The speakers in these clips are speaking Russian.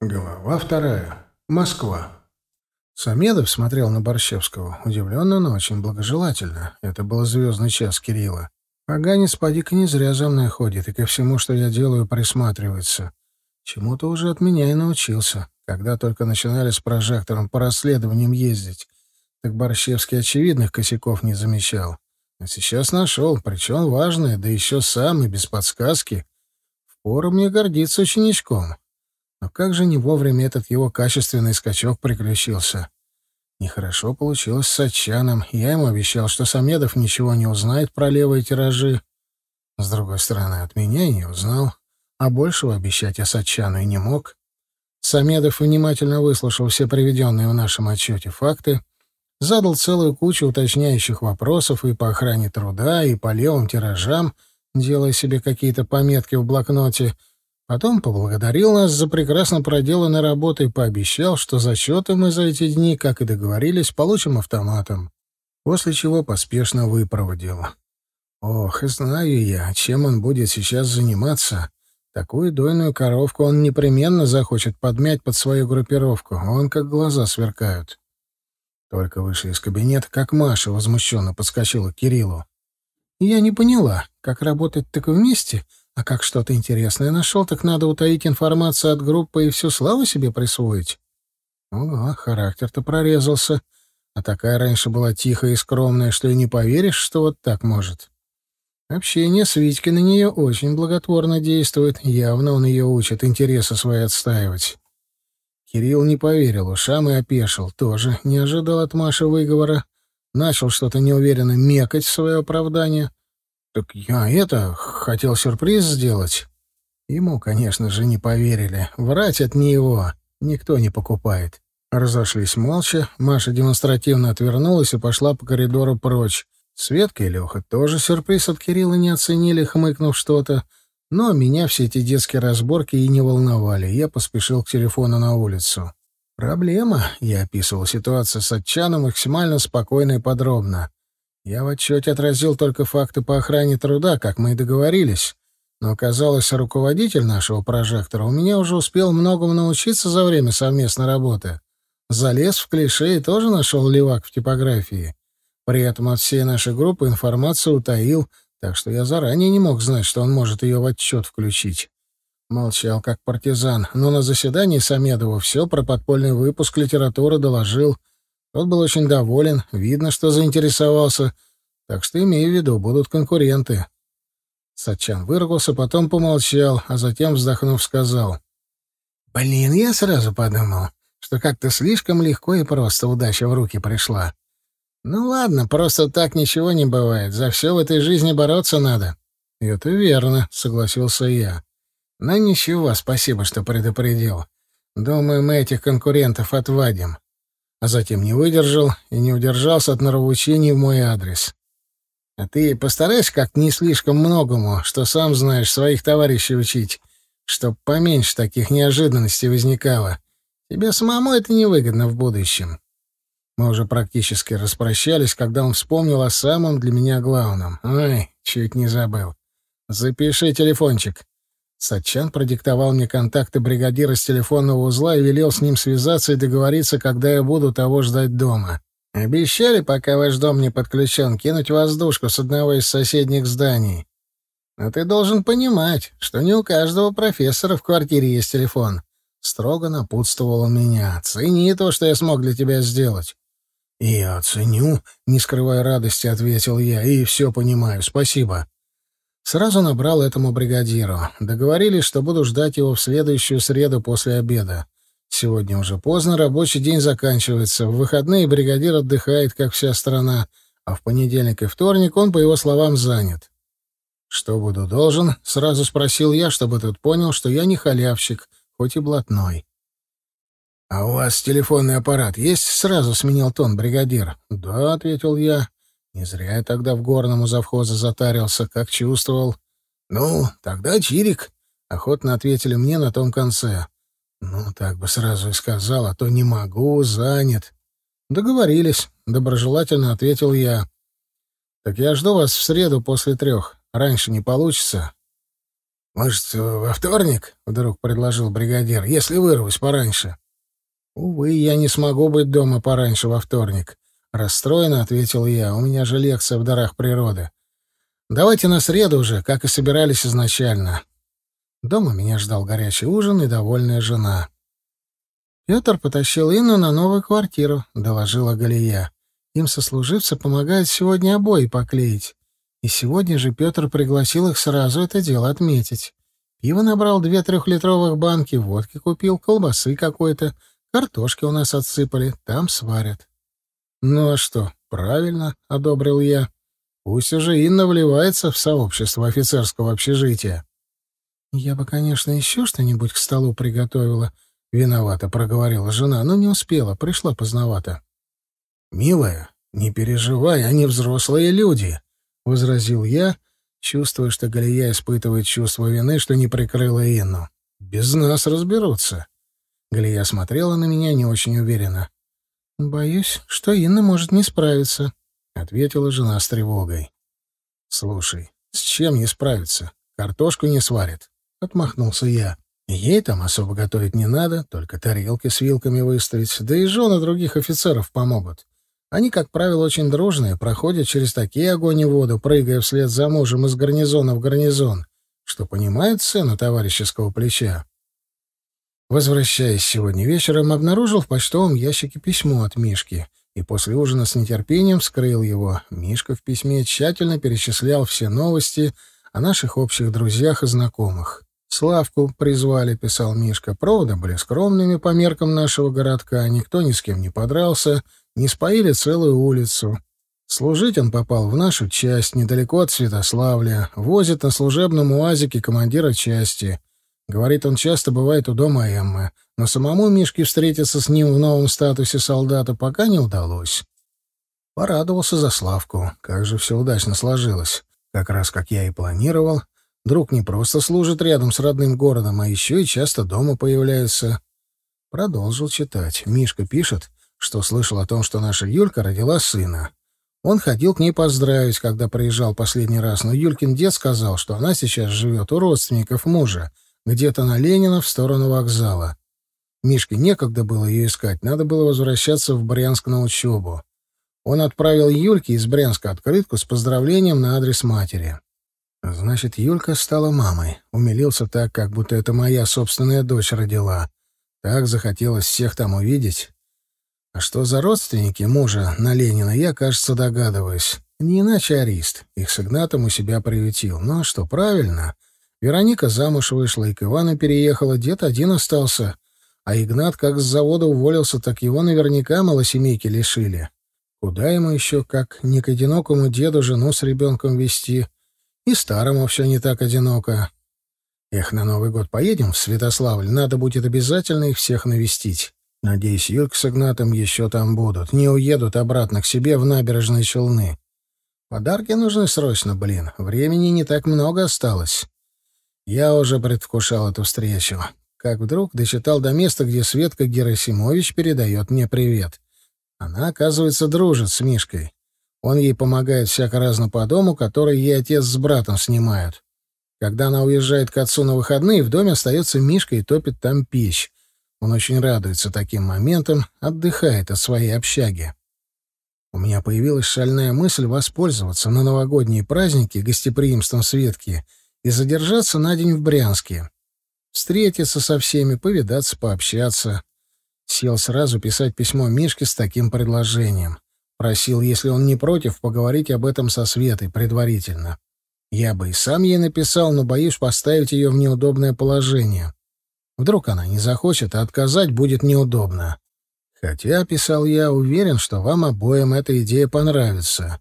Глава вторая. Москва. Самедов смотрел на Борщевского удивленно, но очень благожелательно. Это был звездный час Кирилла. «Поганец, а поди-ка, не зря за мной ходит и ко всему, что я делаю, присматривается. Чему-то уже от меня и научился, когда только начинали с прожектором по расследованиям ездить. Так Борщевский очевидных косяков не замечал. А сейчас нашел, причем важное, да еще сам и без подсказки. Впору мне гордиться ученичком». Но как же не вовремя этот его качественный скачок приключился? Нехорошо получилось с Отчаном. Я ему обещал, что Самедов ничего не узнает про левые тиражи. С другой стороны, от меня и не узнал. А большего обещать я и не мог. Самедов внимательно выслушал все приведенные в нашем отчете факты, задал целую кучу уточняющих вопросов и по охране труда, и по левым тиражам, делая себе какие-то пометки в блокноте — Потом поблагодарил нас за прекрасно проделанную работу и пообещал, что зачеты мы за эти дни, как и договорились, получим автоматом. После чего поспешно выпроводил. Ох, знаю я, чем он будет сейчас заниматься. Такую дойную коровку он непременно захочет подмять под свою группировку. Он как глаза сверкают. Только вышли из кабинета, как Маша возмущенно подскочила к Кириллу. «Я не поняла, как работать так вместе, а как что-то интересное нашел, так надо утаить информацию от группы и всю славу себе присвоить. Ого, характер-то прорезался. А такая раньше была тихая и скромная, что и не поверишь, что вот так может. Общение с Витькой на нее очень благотворно действует. Явно он ее учит интересы свои отстаивать. Кирилл не поверил ушам и опешил. Тоже не ожидал от Маши выговора. Начал что-то неуверенно мекать в свое оправдание. «Так я это... хотел сюрприз сделать». Ему, конечно же, не поверили. Врать от не его. Никто не покупает. Разошлись молча. Маша демонстративно отвернулась и пошла по коридору прочь. Светка и Леха тоже сюрприз от Кирилла не оценили, хмыкнув что-то. Но меня все эти детские разборки и не волновали. Я поспешил к телефону на улицу. «Проблема», — я описывал ситуацию с Отчаном максимально спокойно и подробно. Я в отчете отразил только факты по охране труда, как мы и договорились. Но оказалось, руководитель нашего прожектора у меня уже успел многому научиться за время совместной работы. Залез в клише и тоже нашел левак в типографии. При этом от всей нашей группы информацию утаил, так что я заранее не мог знать, что он может ее в отчет включить. Молчал, как партизан, но на заседании Самедова все про подпольный выпуск литературы доложил — тот был очень доволен, видно, что заинтересовался, так что, имея в виду, будут конкуренты. Сачан выругался, потом помолчал, а затем, вздохнув, сказал. «Блин, я сразу подумал, что как-то слишком легко и просто удача в руки пришла. Ну ладно, просто так ничего не бывает, за все в этой жизни бороться надо». «Это верно», — согласился я. «Но ничего, спасибо, что предупредил. Думаю, мы этих конкурентов отвадим а затем не выдержал и не удержался от норовоучений в мой адрес. А ты постарайся как не слишком многому, что сам знаешь, своих товарищей учить, чтоб поменьше таких неожиданностей возникало. Тебе самому это невыгодно в будущем. Мы уже практически распрощались, когда он вспомнил о самом для меня главном. Ой, чуть не забыл. Запиши телефончик. Сачан продиктовал мне контакты бригадира с телефонного узла и велел с ним связаться и договориться, когда я буду того ждать дома. Обещали, пока ваш дом не подключен, кинуть воздушку с одного из соседних зданий. Но ты должен понимать, что не у каждого профессора в квартире есть телефон. Строго напутствовал он меня. Цени то, что я смог для тебя сделать. «Я оценю», — не скрывая радости, ответил я, — «и все понимаю, спасибо». Сразу набрал этому бригадиру. Договорились, что буду ждать его в следующую среду после обеда. Сегодня уже поздно, рабочий день заканчивается. В выходные бригадир отдыхает, как вся страна, а в понедельник и вторник он, по его словам, занят. «Что буду должен?» — сразу спросил я, чтобы тот понял, что я не халявщик, хоть и блатной. «А у вас телефонный аппарат есть?» — сразу сменил тон бригадир. «Да», — ответил я. Не зря я тогда в горном у завхоза затарился, как чувствовал. «Ну, тогда чирик», — охотно ответили мне на том конце. «Ну, так бы сразу и сказал, а то не могу, занят». «Договорились», — доброжелательно ответил я. «Так я жду вас в среду после трех. Раньше не получится». «Может, во вторник?» — вдруг предложил бригадир, — «если вырвусь пораньше». «Увы, я не смогу быть дома пораньше во вторник. — расстроенно ответил я. «У меня же лекция в дарах природы. Давайте на среду уже, как и собирались изначально». Дома меня ждал горячий ужин и довольная жена. «Петр потащил Инну на новую квартиру», — доложила Галия. «Им сослуживцы помогают сегодня обои поклеить. И сегодня же Петр пригласил их сразу это дело отметить. Пиво набрал две трехлитровых банки, водки купил, колбасы какой-то, картошки у нас отсыпали, там сварят. «Ну а что, правильно», — одобрил я. «Пусть уже Инна вливается в сообщество офицерского общежития». «Я бы, конечно, еще что-нибудь к столу приготовила», — виновата проговорила жена, но не успела, пришла поздновато. «Милая, не переживай, они взрослые люди», — возразил я, чувствуя, что Галия испытывает чувство вины, что не прикрыла Инну. «Без нас разберутся». Галия смотрела на меня не очень уверенно. «Боюсь, что Инна может не справиться», — ответила жена с тревогой. «Слушай, с чем не справиться? Картошку не сварит», — отмахнулся я. «Ей там особо готовить не надо, только тарелки с вилками выставить, да и жены других офицеров помогут. Они, как правило, очень дружные, проходят через такие огонь и воду, прыгая вслед за мужем из гарнизона в гарнизон, что понимают цену товарищеского плеча. Возвращаясь сегодня вечером, обнаружил в почтовом ящике письмо от Мишки и после ужина с нетерпением вскрыл его. Мишка в письме тщательно перечислял все новости о наших общих друзьях и знакомых. «Славку призвали», — писал Мишка. «Проводы были скромными по меркам нашего городка, никто ни с кем не подрался, не споили целую улицу. Служить он попал в нашу часть, недалеко от Святославля. Возит на служебном уазике командира части. Говорит, он часто бывает у дома Эммы, но самому Мишке встретиться с ним в новом статусе солдата пока не удалось. Порадовался за Славку. Как же все удачно сложилось. Как раз как я и планировал. Друг не просто служит рядом с родным городом, а еще и часто дома появляется. Продолжил читать. Мишка пишет, что слышал о том, что наша Юлька родила сына. Он ходил к ней поздравить, когда приезжал последний раз, но Юлькин дед сказал, что она сейчас живет у родственников мужа — где-то на Ленина в сторону вокзала. Мишке некогда было ее искать, надо было возвращаться в Брянск на учебу. Он отправил Юльке из Брянска открытку с поздравлением на адрес матери. «Значит, Юлька стала мамой. Умилился так, как будто это моя собственная дочь родила. Так захотелось всех там увидеть. А что за родственники мужа на Ленина, я, кажется, догадываюсь. Не иначе арист. Их с Игнатом у себя приютил. Ну а что, правильно?» Вероника замуж вышла, и к Ивану переехала, дед один остался. А Игнат как с завода уволился, так его наверняка малосемейки лишили. Куда ему еще, как не к одинокому деду жену с ребенком вести? И старому все не так одиноко. Эх, на Новый год поедем в Святославль, надо будет обязательно их всех навестить. Надеюсь, Юрк с Игнатом еще там будут, не уедут обратно к себе в набережные Челны. Подарки нужны срочно, блин, времени не так много осталось. Я уже предвкушал эту встречу. Как вдруг дочитал до места, где Светка Герасимович передает мне привет. Она, оказывается, дружит с Мишкой. Он ей помогает всяко-разно по дому, который ей отец с братом снимают. Когда она уезжает к отцу на выходные, в доме остается Мишка и топит там печь. Он очень радуется таким моментам, отдыхает от своей общаги. У меня появилась шальная мысль воспользоваться на новогодние праздники гостеприимством Светки и задержаться на день в Брянске. Встретиться со всеми, повидаться, пообщаться. Сел сразу писать письмо Мишке с таким предложением. Просил, если он не против, поговорить об этом со Светой предварительно. Я бы и сам ей написал, но боюсь поставить ее в неудобное положение. Вдруг она не захочет, а отказать будет неудобно. Хотя, — писал я, — уверен, что вам обоим эта идея понравится.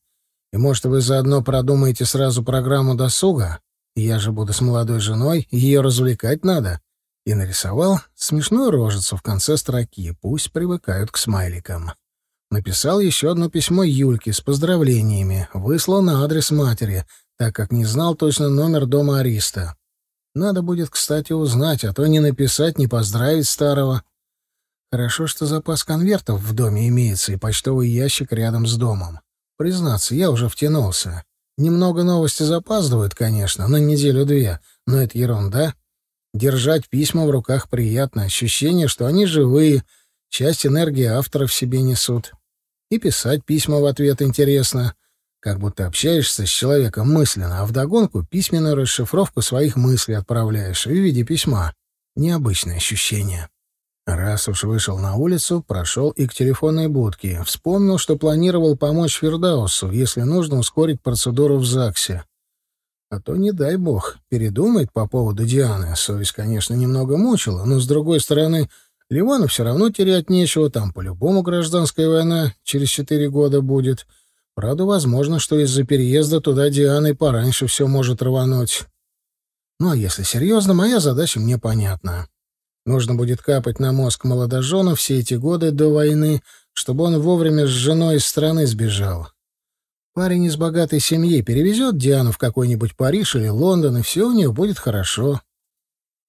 И, может, вы заодно продумаете сразу программу досуга? Я же буду с молодой женой, ее развлекать надо. И нарисовал смешную рожицу в конце строки, пусть привыкают к смайликам. Написал еще одно письмо Юльке с поздравлениями, выслал на адрес матери, так как не знал точно номер дома Ариста. Надо будет, кстати, узнать, а то не написать, не поздравить старого. Хорошо, что запас конвертов в доме имеется и почтовый ящик рядом с домом. Признаться, я уже втянулся. Немного новости запаздывают, конечно, на неделю-две, но это ерунда. Держать письма в руках приятно, ощущение, что они живые, часть энергии автора в себе несут. И писать письма в ответ интересно, как будто общаешься с человеком мысленно, а вдогонку письменную расшифровку своих мыслей отправляешь в виде письма. Необычное ощущение. Раз уж вышел на улицу, прошел и к телефонной будке. Вспомнил, что планировал помочь Фердаусу, если нужно ускорить процедуру в ЗАГСе. А то, не дай бог, передумает по поводу Дианы. Совесть, конечно, немного мучила, но, с другой стороны, Ливану все равно терять нечего, там по-любому гражданская война через четыре года будет. Правда, возможно, что из-за переезда туда Дианы пораньше все может рвануть. Ну, а если серьезно, моя задача мне понятна. Нужно будет капать на мозг молодожена все эти годы до войны, чтобы он вовремя с женой из страны сбежал. Парень из богатой семьи перевезет Диану в какой-нибудь Париж или Лондон, и все у нее будет хорошо.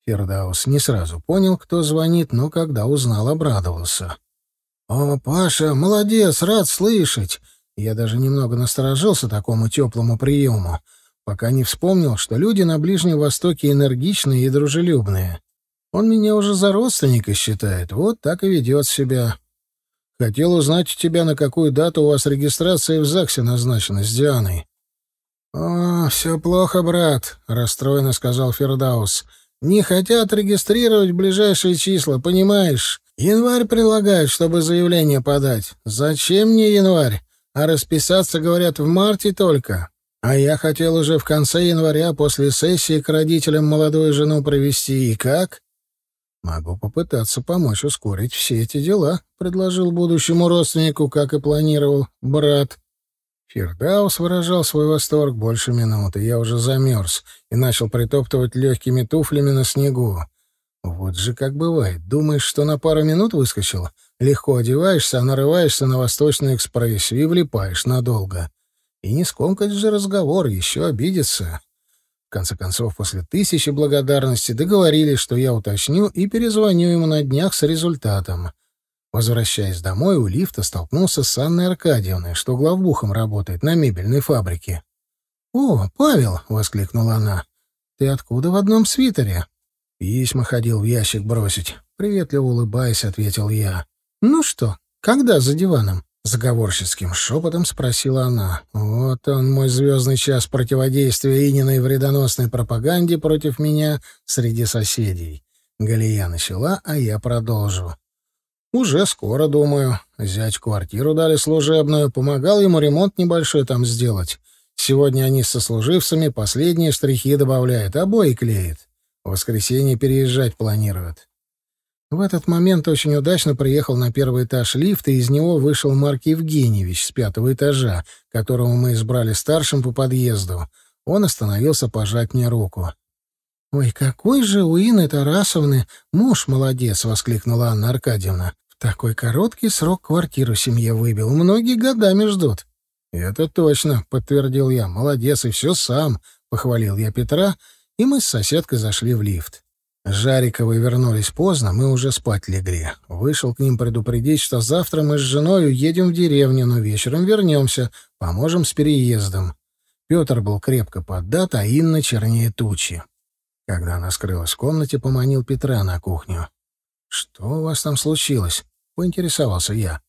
Фердаус не сразу понял, кто звонит, но когда узнал, обрадовался. «О, Паша, молодец, рад слышать!» Я даже немного насторожился такому теплому приему, пока не вспомнил, что люди на Ближнем Востоке энергичные и дружелюбные. Он меня уже за родственника считает, вот так и ведет себя. Хотел узнать у тебя, на какую дату у вас регистрация в ЗАГСе назначена с Дианой. — О, все плохо, брат, — расстроенно сказал Фердаус. — Не хотят регистрировать ближайшие числа, понимаешь? Январь предлагают, чтобы заявление подать. Зачем мне январь? А расписаться, говорят, в марте только. А я хотел уже в конце января после сессии к родителям молодую жену провести. И как? «Могу попытаться помочь ускорить все эти дела», — предложил будущему родственнику, как и планировал, брат. Фердаус выражал свой восторг больше минуты. Я уже замерз и начал притоптывать легкими туфлями на снегу. Вот же как бывает. Думаешь, что на пару минут выскочил? Легко одеваешься, а нарываешься на Восточный экспресс и влипаешь надолго. И не скомкать же разговор, еще обидится. В конце концов, после тысячи благодарностей договорились, что я уточню и перезвоню ему на днях с результатом. Возвращаясь домой, у лифта столкнулся с Анной Аркадьевной, что главбухом работает на мебельной фабрике. «О, Павел!» — воскликнула она. «Ты откуда в одном свитере?» «Письма ходил в ящик бросить», — приветливо улыбаясь, ответил я. «Ну что, когда за диваном?» Заговорческим шепотом спросила она. «Вот он, мой звездный час противодействия Ининой вредоносной пропаганде против меня среди соседей». Галия начала, а я продолжу. «Уже скоро, думаю. Зять квартиру дали служебную, помогал ему ремонт небольшой там сделать. Сегодня они со служивцами последние штрихи добавляют, обои а клеят. В воскресенье переезжать планируют. В этот момент очень удачно приехал на первый этаж лифта, и из него вышел Марк Евгеньевич с пятого этажа, которого мы избрали старшим по подъезду. Он остановился пожать мне руку. «Ой, какой же у Инны Тарасовны муж молодец!» — воскликнула Анна Аркадьевна. «В такой короткий срок квартиру семье выбил. Многие годами ждут». «Это точно», — подтвердил я. «Молодец, и все сам», — похвалил я Петра, и мы с соседкой зашли в лифт. Жариковы вернулись поздно, мы уже спать легли. Вышел к ним предупредить, что завтра мы с женой уедем в деревню, но вечером вернемся, поможем с переездом. Петр был крепко поддат, а Инна чернее тучи. Когда она скрылась в комнате, поманил Петра на кухню. «Что у вас там случилось?» — поинтересовался я.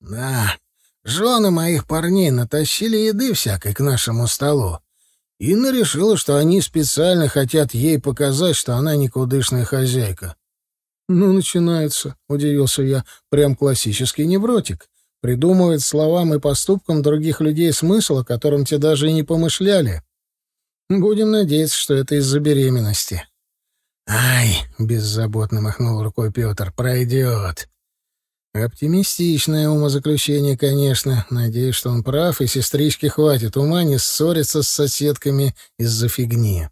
«Да, жены моих парней натащили еды всякой к нашему столу. Инна решила, что они специально хотят ей показать, что она никудышная хозяйка. «Ну, начинается», — удивился я, — «прям классический невротик. Придумывает словам и поступкам других людей смысл, о котором те даже и не помышляли. Будем надеяться, что это из-за беременности». «Ай!» — беззаботно махнул рукой Петр. «Пройдет. Оптимистичное умозаключение, конечно. Надеюсь, что он прав, и сестрички хватит ума не ссориться с соседками из-за фигни.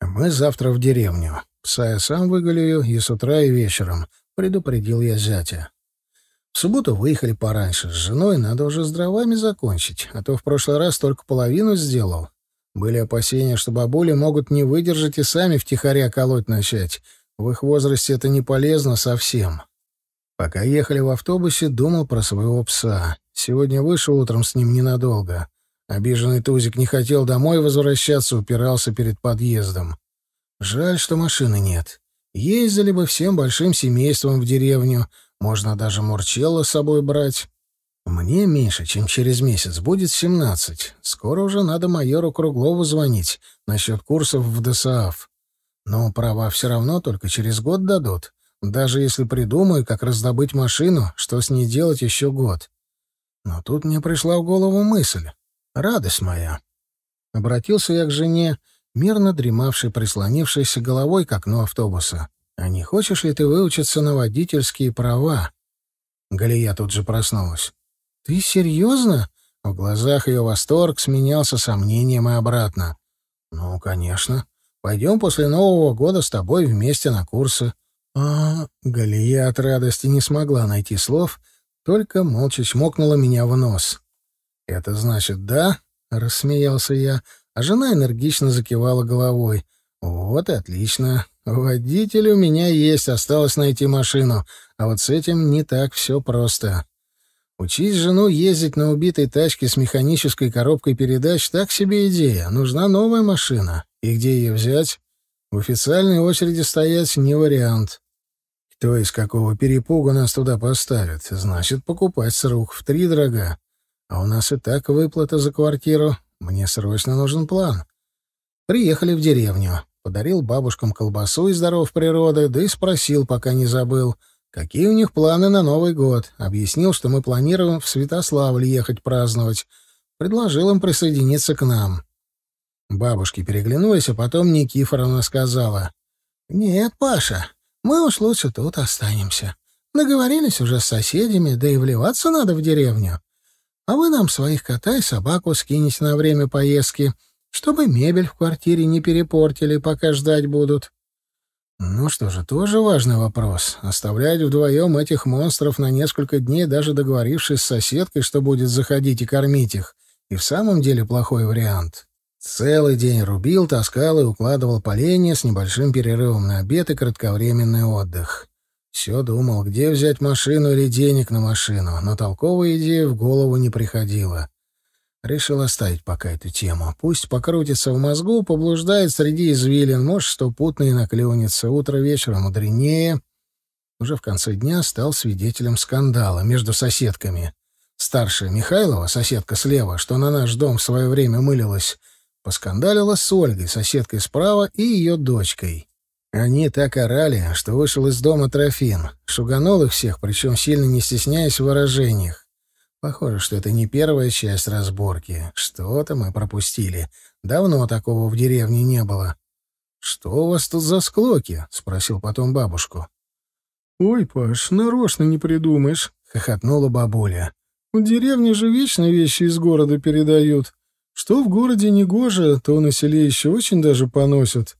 А мы завтра в деревню. Пса я сам выголюю и с утра, и вечером. Предупредил я зятя. В субботу выехали пораньше. С женой надо уже с дровами закончить, а то в прошлый раз только половину сделал. Были опасения, что бабули могут не выдержать и сами втихаря колоть начать. В их возрасте это не полезно совсем. Пока ехали в автобусе, думал про своего пса. Сегодня вышел утром с ним ненадолго. Обиженный Тузик не хотел домой возвращаться, упирался перед подъездом. Жаль, что машины нет. Ездили бы всем большим семейством в деревню, можно даже Мурчелло с собой брать. Мне меньше, чем через месяц, будет семнадцать. Скоро уже надо майору Круглову звонить насчет курсов в ДСААФ. Но права все равно только через год дадут. Даже если придумаю, как раздобыть машину, что с ней делать еще год. Но тут мне пришла в голову мысль. Радость моя. Обратился я к жене, мирно дремавшей, прислонившейся головой к окну автобуса. «А не хочешь ли ты выучиться на водительские права?» Галия тут же проснулась. «Ты серьезно?» В глазах ее восторг сменялся сомнением и обратно. «Ну, конечно. Пойдем после Нового года с тобой вместе на курсы а Галия от радости не смогла найти слов, только молча чмокнула меня в нос. «Это значит, да?» — рассмеялся я, а жена энергично закивала головой. «Вот и отлично. Водитель у меня есть, осталось найти машину. А вот с этим не так все просто. Учить жену ездить на убитой тачке с механической коробкой передач — так себе идея. Нужна новая машина. И где ее взять?» В официальной очереди стоять не вариант. Кто из какого перепуга нас туда поставит? Значит, покупать с рук в три дорога. А у нас и так выплата за квартиру. Мне срочно нужен план. Приехали в деревню. Подарил бабушкам колбасу и здоров природы, да и спросил, пока не забыл, какие у них планы на Новый год. Объяснил, что мы планируем в Святославль ехать праздновать. Предложил им присоединиться к нам. Бабушки переглянулись, а потом Никифоровна сказала. «Нет, Паша, мы уж лучше тут останемся. Наговорились уже с соседями, да и вливаться надо в деревню. А вы нам своих кота и собаку скинете на время поездки, чтобы мебель в квартире не перепортили, пока ждать будут». Ну что же, тоже важный вопрос. Оставлять вдвоем этих монстров на несколько дней, даже договорившись с соседкой, что будет заходить и кормить их, и в самом деле плохой вариант. Целый день рубил, таскал и укладывал поленья с небольшим перерывом на обед и кратковременный отдых. Все думал, где взять машину или денег на машину, но толковая идея в голову не приходила. Решил оставить пока эту тему. Пусть покрутится в мозгу, поблуждает среди извилин, может, что путные и наклюнется. Утро вечера мудренее. Уже в конце дня стал свидетелем скандала между соседками. Старшая Михайлова, соседка слева, что на наш дом в свое время мылилась, Поскандалила с Ольгой, соседкой справа, и ее дочкой. Они так орали, что вышел из дома Трофим. Шуганул их всех, причем сильно не стесняясь в выражениях. Похоже, что это не первая часть разборки. Что-то мы пропустили. Давно такого в деревне не было. «Что у вас тут за склоки?» — спросил потом бабушку. «Ой, Паш, нарочно не придумаешь», — хохотнула бабуля. «В деревне же вечно вещи из города передают. Что в городе не гоже, то на селе еще очень даже поносят.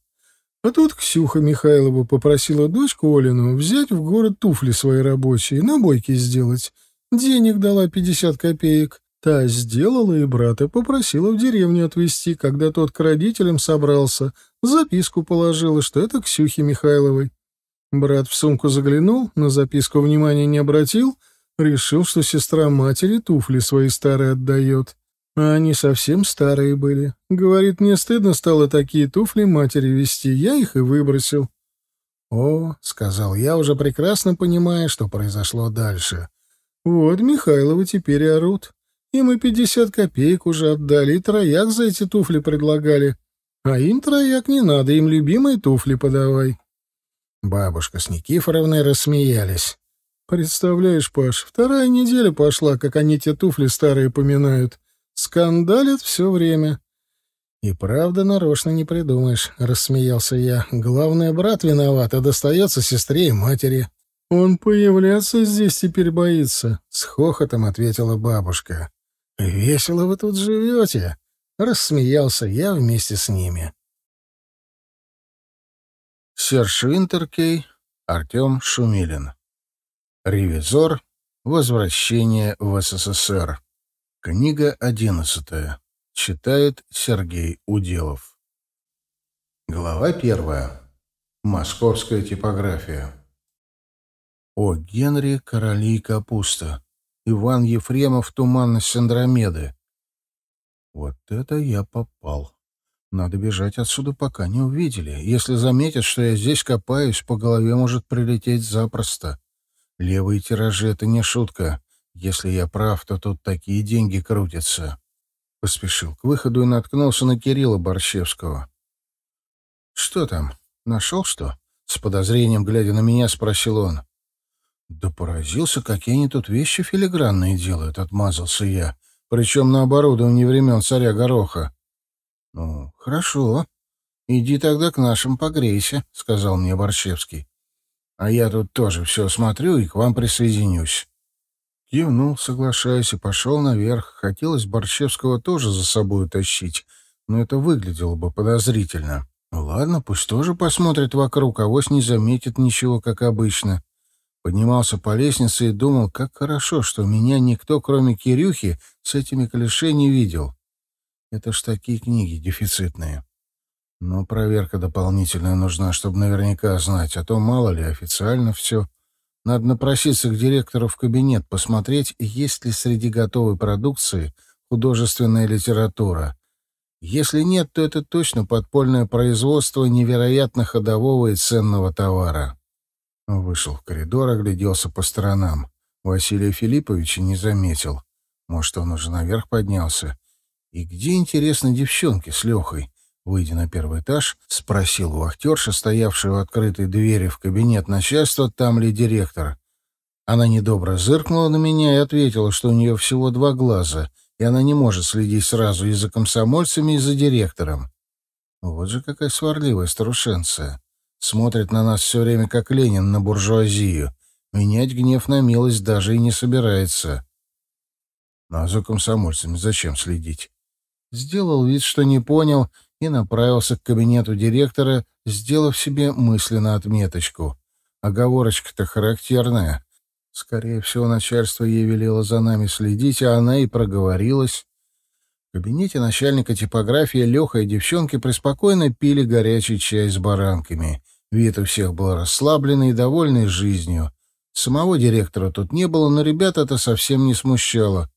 А тут Ксюха Михайлова попросила дочку Олину взять в город туфли свои рабочие, набойки сделать. Денег дала пятьдесят копеек. Та сделала и брата попросила в деревню отвезти, когда тот к родителям собрался, записку положила, что это Ксюхе Михайловой. Брат в сумку заглянул, на записку внимания не обратил, решил, что сестра матери туфли свои старые отдает. А они совсем старые были. Говорит, мне стыдно стало такие туфли матери вести, я их и выбросил. «О», — сказал я, уже прекрасно понимая, что произошло дальше. «Вот Михайловы теперь орут. Им и пятьдесят копеек уже отдали, и трояк за эти туфли предлагали. А им трояк не надо, им любимые туфли подавай». Бабушка с Никифоровной рассмеялись. «Представляешь, Паш, вторая неделя пошла, как они те туфли старые поминают. Скандалят все время. И правда нарочно не придумаешь, — рассмеялся я. Главное, брат виноват, а достается сестре и матери. Он появляться здесь теперь боится, — с хохотом ответила бабушка. Весело вы тут живете, — рассмеялся я вместе с ними. Серж Винтеркей, Артем Шумилин. Ревизор. Возвращение в СССР. Книга одиннадцатая. Читает Сергей Уделов. Глава первая. Московская типография. О Генри, короли и капуста. Иван Ефремов, туманность Андромеды. Вот это я попал. Надо бежать отсюда, пока не увидели. Если заметят, что я здесь копаюсь, по голове может прилететь запросто. Левые тиражи — это не шутка. Если я прав, то тут такие деньги крутятся. Поспешил к выходу и наткнулся на Кирилла Борщевского. «Что там? Нашел что?» — с подозрением, глядя на меня, спросил он. «Да поразился, какие они тут вещи филигранные делают», — отмазался я. «Причем на оборудовании времен царя Гороха». «Ну, хорошо. Иди тогда к нашим погрейся», — сказал мне Борщевский. «А я тут тоже все смотрю и к вам присоединюсь». Кивнул, соглашаясь, и пошел наверх. Хотелось Борщевского тоже за собой утащить, но это выглядело бы подозрительно. Ну ладно, пусть тоже посмотрит вокруг, а вось не заметит ничего, как обычно. Поднимался по лестнице и думал, как хорошо, что меня никто, кроме Кирюхи, с этими клише не видел. Это ж такие книги дефицитные. Но проверка дополнительная нужна, чтобы наверняка знать, а то мало ли официально все. Надо напроситься к директору в кабинет, посмотреть, есть ли среди готовой продукции художественная литература. Если нет, то это точно подпольное производство невероятно ходового и ценного товара. Вышел в коридор, огляделся по сторонам. Василия Филипповича не заметил. Может, он уже наверх поднялся. И где, интересно, девчонки с Лехой? Выйдя на первый этаж, спросил у вахтерши, стоявшего в открытой двери в кабинет начальства, там ли директор. Она недобро зыркнула на меня и ответила, что у нее всего два глаза, и она не может следить сразу и за комсомольцами, и за директором. Вот же какая сварливая старушенция. Смотрит на нас все время, как Ленин на буржуазию. Менять гнев на милость даже и не собирается. Ну а за комсомольцами зачем следить? Сделал вид, что не понял, и направился к кабинету директора, сделав себе мысленно отметочку. Оговорочка-то характерная. Скорее всего, начальство ей велело за нами следить, а она и проговорилась. В кабинете начальника типографии Леха и девчонки преспокойно пили горячий чай с баранками. Вид у всех был расслабленный и довольный жизнью. Самого директора тут не было, но ребят это совсем не смущало.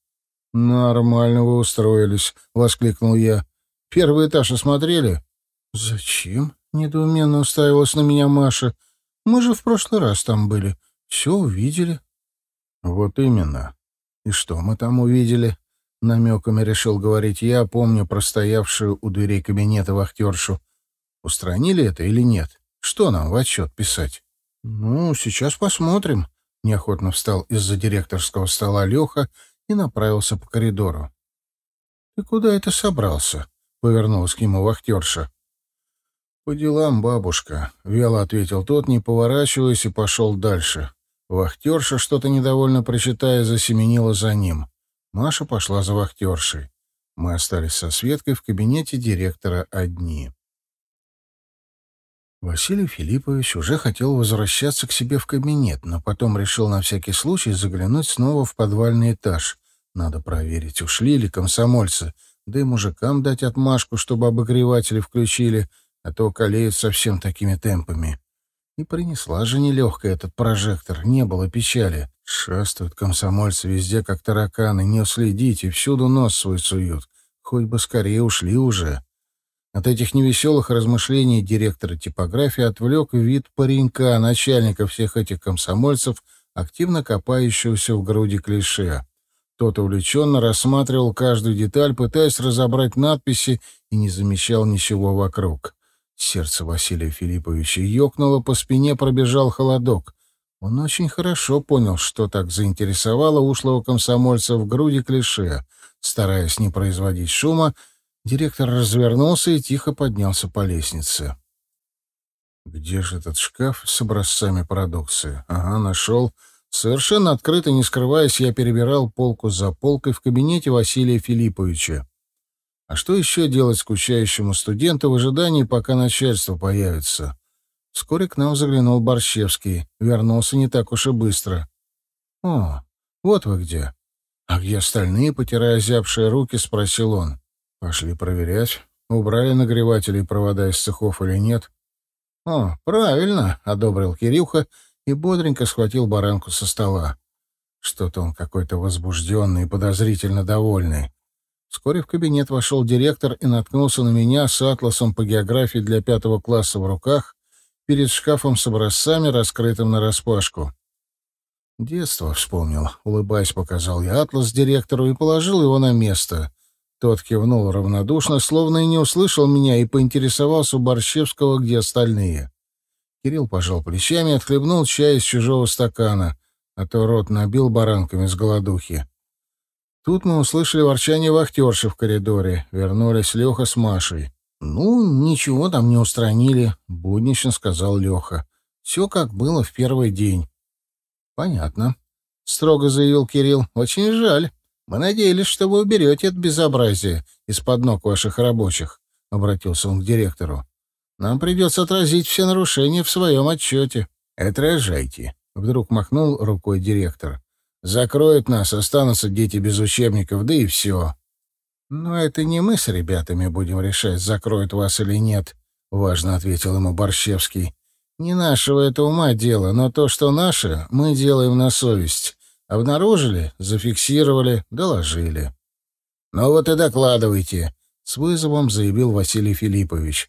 «Нормально вы устроились», — воскликнул я. Первый этаж осмотрели?» «Зачем?» — недоуменно уставилась на меня Маша. «Мы же в прошлый раз там были. Все увидели». «Вот именно. И что мы там увидели?» Намеками решил говорить я, помню простоявшую у дверей кабинета вахтершу. Устранили это или нет? Что нам в отчет писать? Ну, сейчас посмотрим. Неохотно встал из-за директорского стола Леха и направился по коридору. Ты куда это собрался? повернулась к нему вахтерша. «По делам, бабушка», — вяло ответил тот, не поворачиваясь, и пошел дальше. Вахтерша, что-то недовольно прочитая, засеменила за ним. Маша пошла за вахтершей. Мы остались со Светкой в кабинете директора одни. Василий Филиппович уже хотел возвращаться к себе в кабинет, но потом решил на всякий случай заглянуть снова в подвальный этаж. Надо проверить, ушли ли комсомольцы, да и мужикам дать отмашку, чтобы обогреватели включили, а то колеют совсем такими темпами. И принесла же нелегкая этот прожектор, не было печали. Шастают комсомольцы везде, как тараканы, не следите, и всюду нос свой суют. Хоть бы скорее ушли уже. От этих невеселых размышлений директора типографии отвлек вид паренька, начальника всех этих комсомольцев, активно копающегося в груди клише. Тот увлеченно рассматривал каждую деталь, пытаясь разобрать надписи, и не замечал ничего вокруг. Сердце Василия Филипповича ёкнуло, по спине пробежал холодок. Он очень хорошо понял, что так заинтересовало ушлого комсомольца в груди клише. Стараясь не производить шума, директор развернулся и тихо поднялся по лестнице. «Где же этот шкаф с образцами продукции? Ага, нашел». Совершенно открыто, не скрываясь, я перебирал полку за полкой в кабинете Василия Филипповича. А что еще делать скучающему студенту в ожидании, пока начальство появится? Вскоре к нам заглянул Борщевский. Вернулся не так уж и быстро. «О, вот вы где!» «А где остальные?» — потирая зябшие руки, спросил он. «Пошли проверять, убрали нагреватели и провода из цехов или нет». «О, правильно!» — одобрил Кирюха — и бодренько схватил баранку со стола. Что-то он какой-то возбужденный и подозрительно довольный. Вскоре в кабинет вошел директор и наткнулся на меня с атласом по географии для пятого класса в руках перед шкафом с образцами, раскрытым нараспашку. «Детство», — вспомнил. Улыбаясь, показал я атлас директору и положил его на место. Тот кивнул равнодушно, словно и не услышал меня, и поинтересовался у Борщевского, где остальные. Кирилл пожал плечами и отхлебнул чай из чужого стакана, а то рот набил баранками с голодухи. Тут мы услышали ворчание вахтерши в коридоре. Вернулись Леха с Машей. «Ну, ничего там не устранили», — буднично сказал Леха. «Все как было в первый день». «Понятно», — строго заявил Кирилл. «Очень жаль. Мы надеялись, что вы уберете это безобразие из-под ног ваших рабочих», — обратился он к директору. Нам придется отразить все нарушения в своем отчете». «Отражайте», — вдруг махнул рукой директор. «Закроют нас, останутся дети без учебников, да и все». «Но это не мы с ребятами будем решать, закроют вас или нет», — важно ответил ему Борщевский. «Не нашего это ума дело, но то, что наше, мы делаем на совесть. Обнаружили, зафиксировали, доложили». «Ну вот и докладывайте», — с вызовом заявил Василий Филиппович.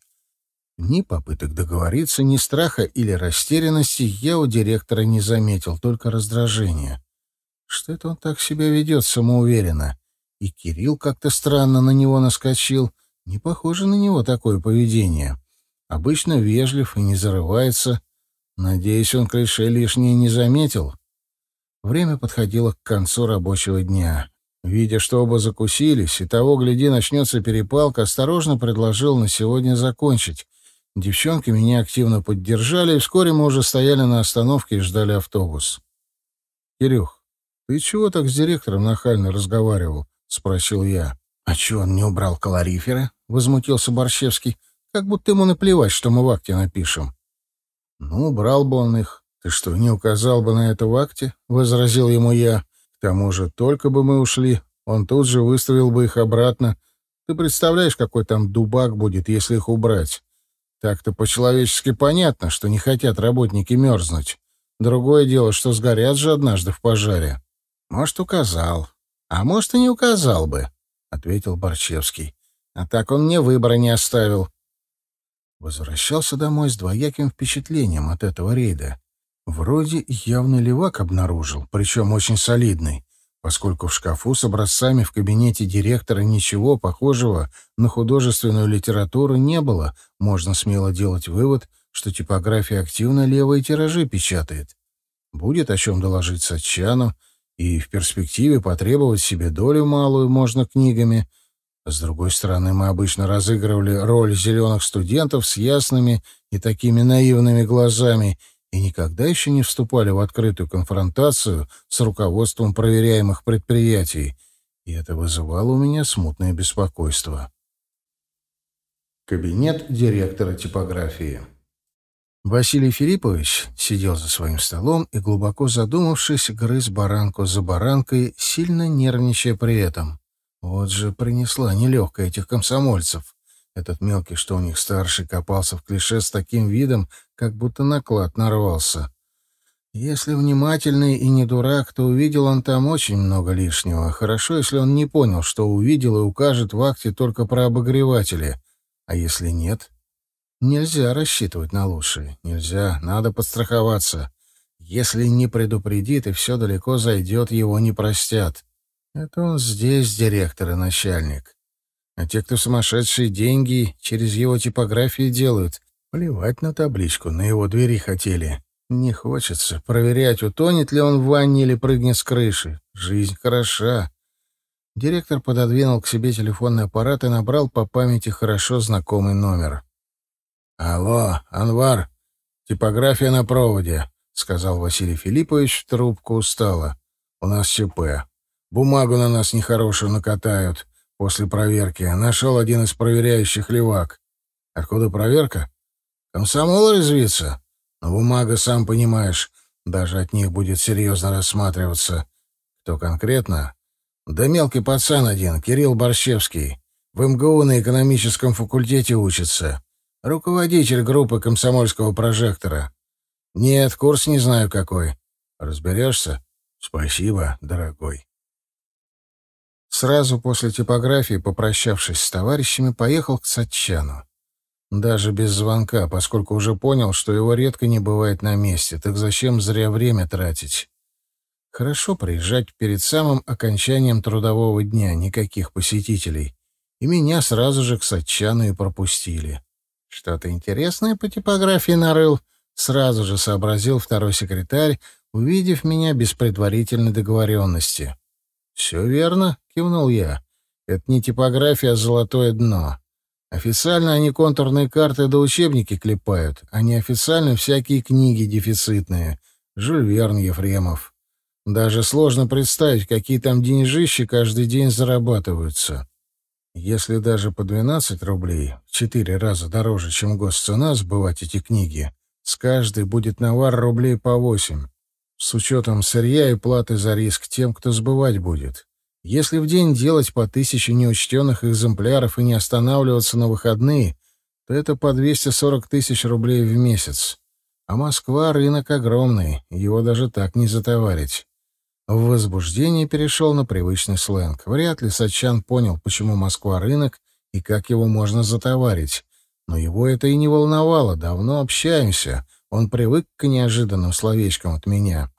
Ни попыток договориться, ни страха или растерянности я у директора не заметил, только раздражение. Что это он так себя ведет самоуверенно? И Кирилл как-то странно на него наскочил. Не похоже на него такое поведение. Обычно вежлив и не зарывается. Надеюсь, он крыше лишнее не заметил. Время подходило к концу рабочего дня. Видя, что оба закусились, и того, гляди, начнется перепалка, осторожно предложил на сегодня закончить Девчонки меня активно поддержали, и вскоре мы уже стояли на остановке и ждали автобус. «Кирюх, ты чего так с директором нахально разговаривал?» — спросил я. «А чего он не убрал калориферы?» — возмутился Борщевский. «Как будто ему наплевать, что мы в акте напишем». «Ну, брал бы он их. Ты что, не указал бы на это в акте?» — возразил ему я. «К тому же, только бы мы ушли, он тут же выставил бы их обратно. Ты представляешь, какой там дубак будет, если их убрать?» Так-то по-человечески понятно, что не хотят работники мерзнуть. Другое дело, что сгорят же однажды в пожаре. Может, указал. А может, и не указал бы, — ответил Борчевский. А так он мне выбора не оставил. Возвращался домой с двояким впечатлением от этого рейда. Вроде явно левак обнаружил, причем очень солидный поскольку в шкафу с образцами в кабинете директора ничего похожего на художественную литературу не было, можно смело делать вывод, что типография активно левые тиражи печатает. Будет о чем доложить Сатчану, и в перспективе потребовать себе долю малую можно книгами. С другой стороны, мы обычно разыгрывали роль зеленых студентов с ясными и такими наивными глазами — и никогда еще не вступали в открытую конфронтацию с руководством проверяемых предприятий, и это вызывало у меня смутное беспокойство. Кабинет директора типографии. Василий Филиппович сидел за своим столом и, глубоко задумавшись, грыз баранку за баранкой, сильно нервничая при этом. Вот же принесла нелегкая этих комсомольцев. Этот мелкий, что у них старший, копался в клише с таким видом, как будто наклад нарвался. Если внимательный и не дурак, то увидел он там очень много лишнего. Хорошо, если он не понял, что увидел, и укажет в акте только про обогреватели. А если нет? Нельзя рассчитывать на лучшее. Нельзя, надо подстраховаться. Если не предупредит, и все далеко зайдет, его не простят. Это он здесь директор и начальник. А те, кто сумасшедшие деньги через его типографию делают, плевать на табличку, на его двери хотели. Не хочется проверять, утонет ли он в ванне или прыгнет с крыши. Жизнь хороша. Директор пододвинул к себе телефонный аппарат и набрал по памяти хорошо знакомый номер. «Алло, Анвар, типография на проводе», — сказал Василий Филиппович в трубку устало. «У нас ЧП. Бумагу на нас нехорошую накатают. После проверки нашел один из проверяющих левак. Откуда проверка? Комсомол резвится. Но бумага, сам понимаешь, даже от них будет серьезно рассматриваться. Кто конкретно? Да мелкий пацан один, Кирилл Борщевский. В МГУ на экономическом факультете учится. Руководитель группы комсомольского прожектора. Нет, курс не знаю какой. Разберешься? Спасибо, дорогой. Сразу после типографии, попрощавшись с товарищами, поехал к Сатчану. Даже без звонка, поскольку уже понял, что его редко не бывает на месте, так зачем зря время тратить? Хорошо приезжать перед самым окончанием трудового дня, никаких посетителей. И меня сразу же к Сатчану и пропустили. Что-то интересное по типографии нарыл, сразу же сообразил второй секретарь, увидев меня без предварительной договоренности. «Все верно», Кивнул я. Это не типография, а золотое дно. Официально они контурные карты да учебники клепают, а неофициально всякие книги дефицитные. Жюль Верн Ефремов. Даже сложно представить, какие там денежищи каждый день зарабатываются. Если даже по 12 рублей, в 4 раза дороже, чем госцена, сбывать эти книги, с каждой будет навар рублей по 8, с учетом сырья и платы за риск тем, кто сбывать будет. Если в день делать по тысяче неучтенных экземпляров и не останавливаться на выходные, то это по 240 тысяч рублей в месяц. А Москва — рынок огромный, его даже так не затоварить. В возбуждении перешел на привычный сленг. Вряд ли Сачан понял, почему Москва — рынок и как его можно затоварить. Но его это и не волновало, давно общаемся. Он привык к неожиданным словечкам от меня.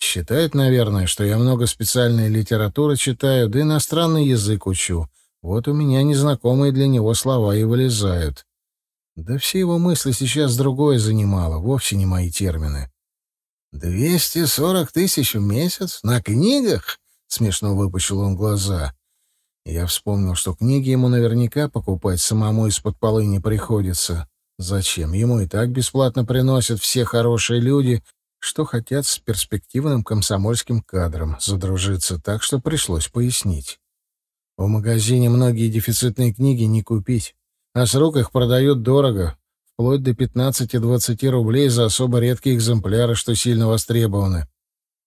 Считает, наверное, что я много специальной литературы читаю, да иностранный язык учу. Вот у меня незнакомые для него слова и вылезают. Да все его мысли сейчас другое занимало, вовсе не мои термины. «Двести сорок тысяч в месяц? На книгах?» — смешно выпучил он глаза. Я вспомнил, что книги ему наверняка покупать самому из-под полы не приходится. Зачем? Ему и так бесплатно приносят все хорошие люди, что хотят с перспективным комсомольским кадром задружиться так, что пришлось пояснить. В магазине многие дефицитные книги не купить, а с рук их продают дорого, вплоть до 15-20 рублей за особо редкие экземпляры, что сильно востребованы.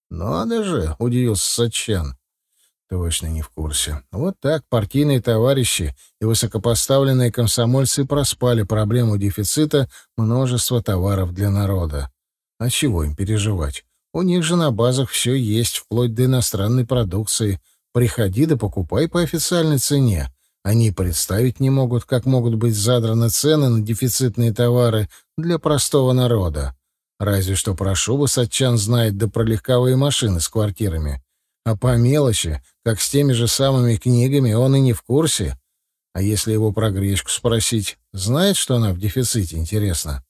«Надо же!» — удивился Сачан. Точно не в курсе. Вот так партийные товарищи и высокопоставленные комсомольцы проспали проблему дефицита множества товаров для народа. А чего им переживать? У них же на базах все есть, вплоть до иностранной продукции. Приходи да покупай по официальной цене. Они представить не могут, как могут быть задраны цены на дефицитные товары для простого народа. Разве что про шубы Сатчан знает, да про легковые машины с квартирами. А по мелочи, как с теми же самыми книгами, он и не в курсе. А если его про гречку спросить, знает, что она в дефиците, интересно?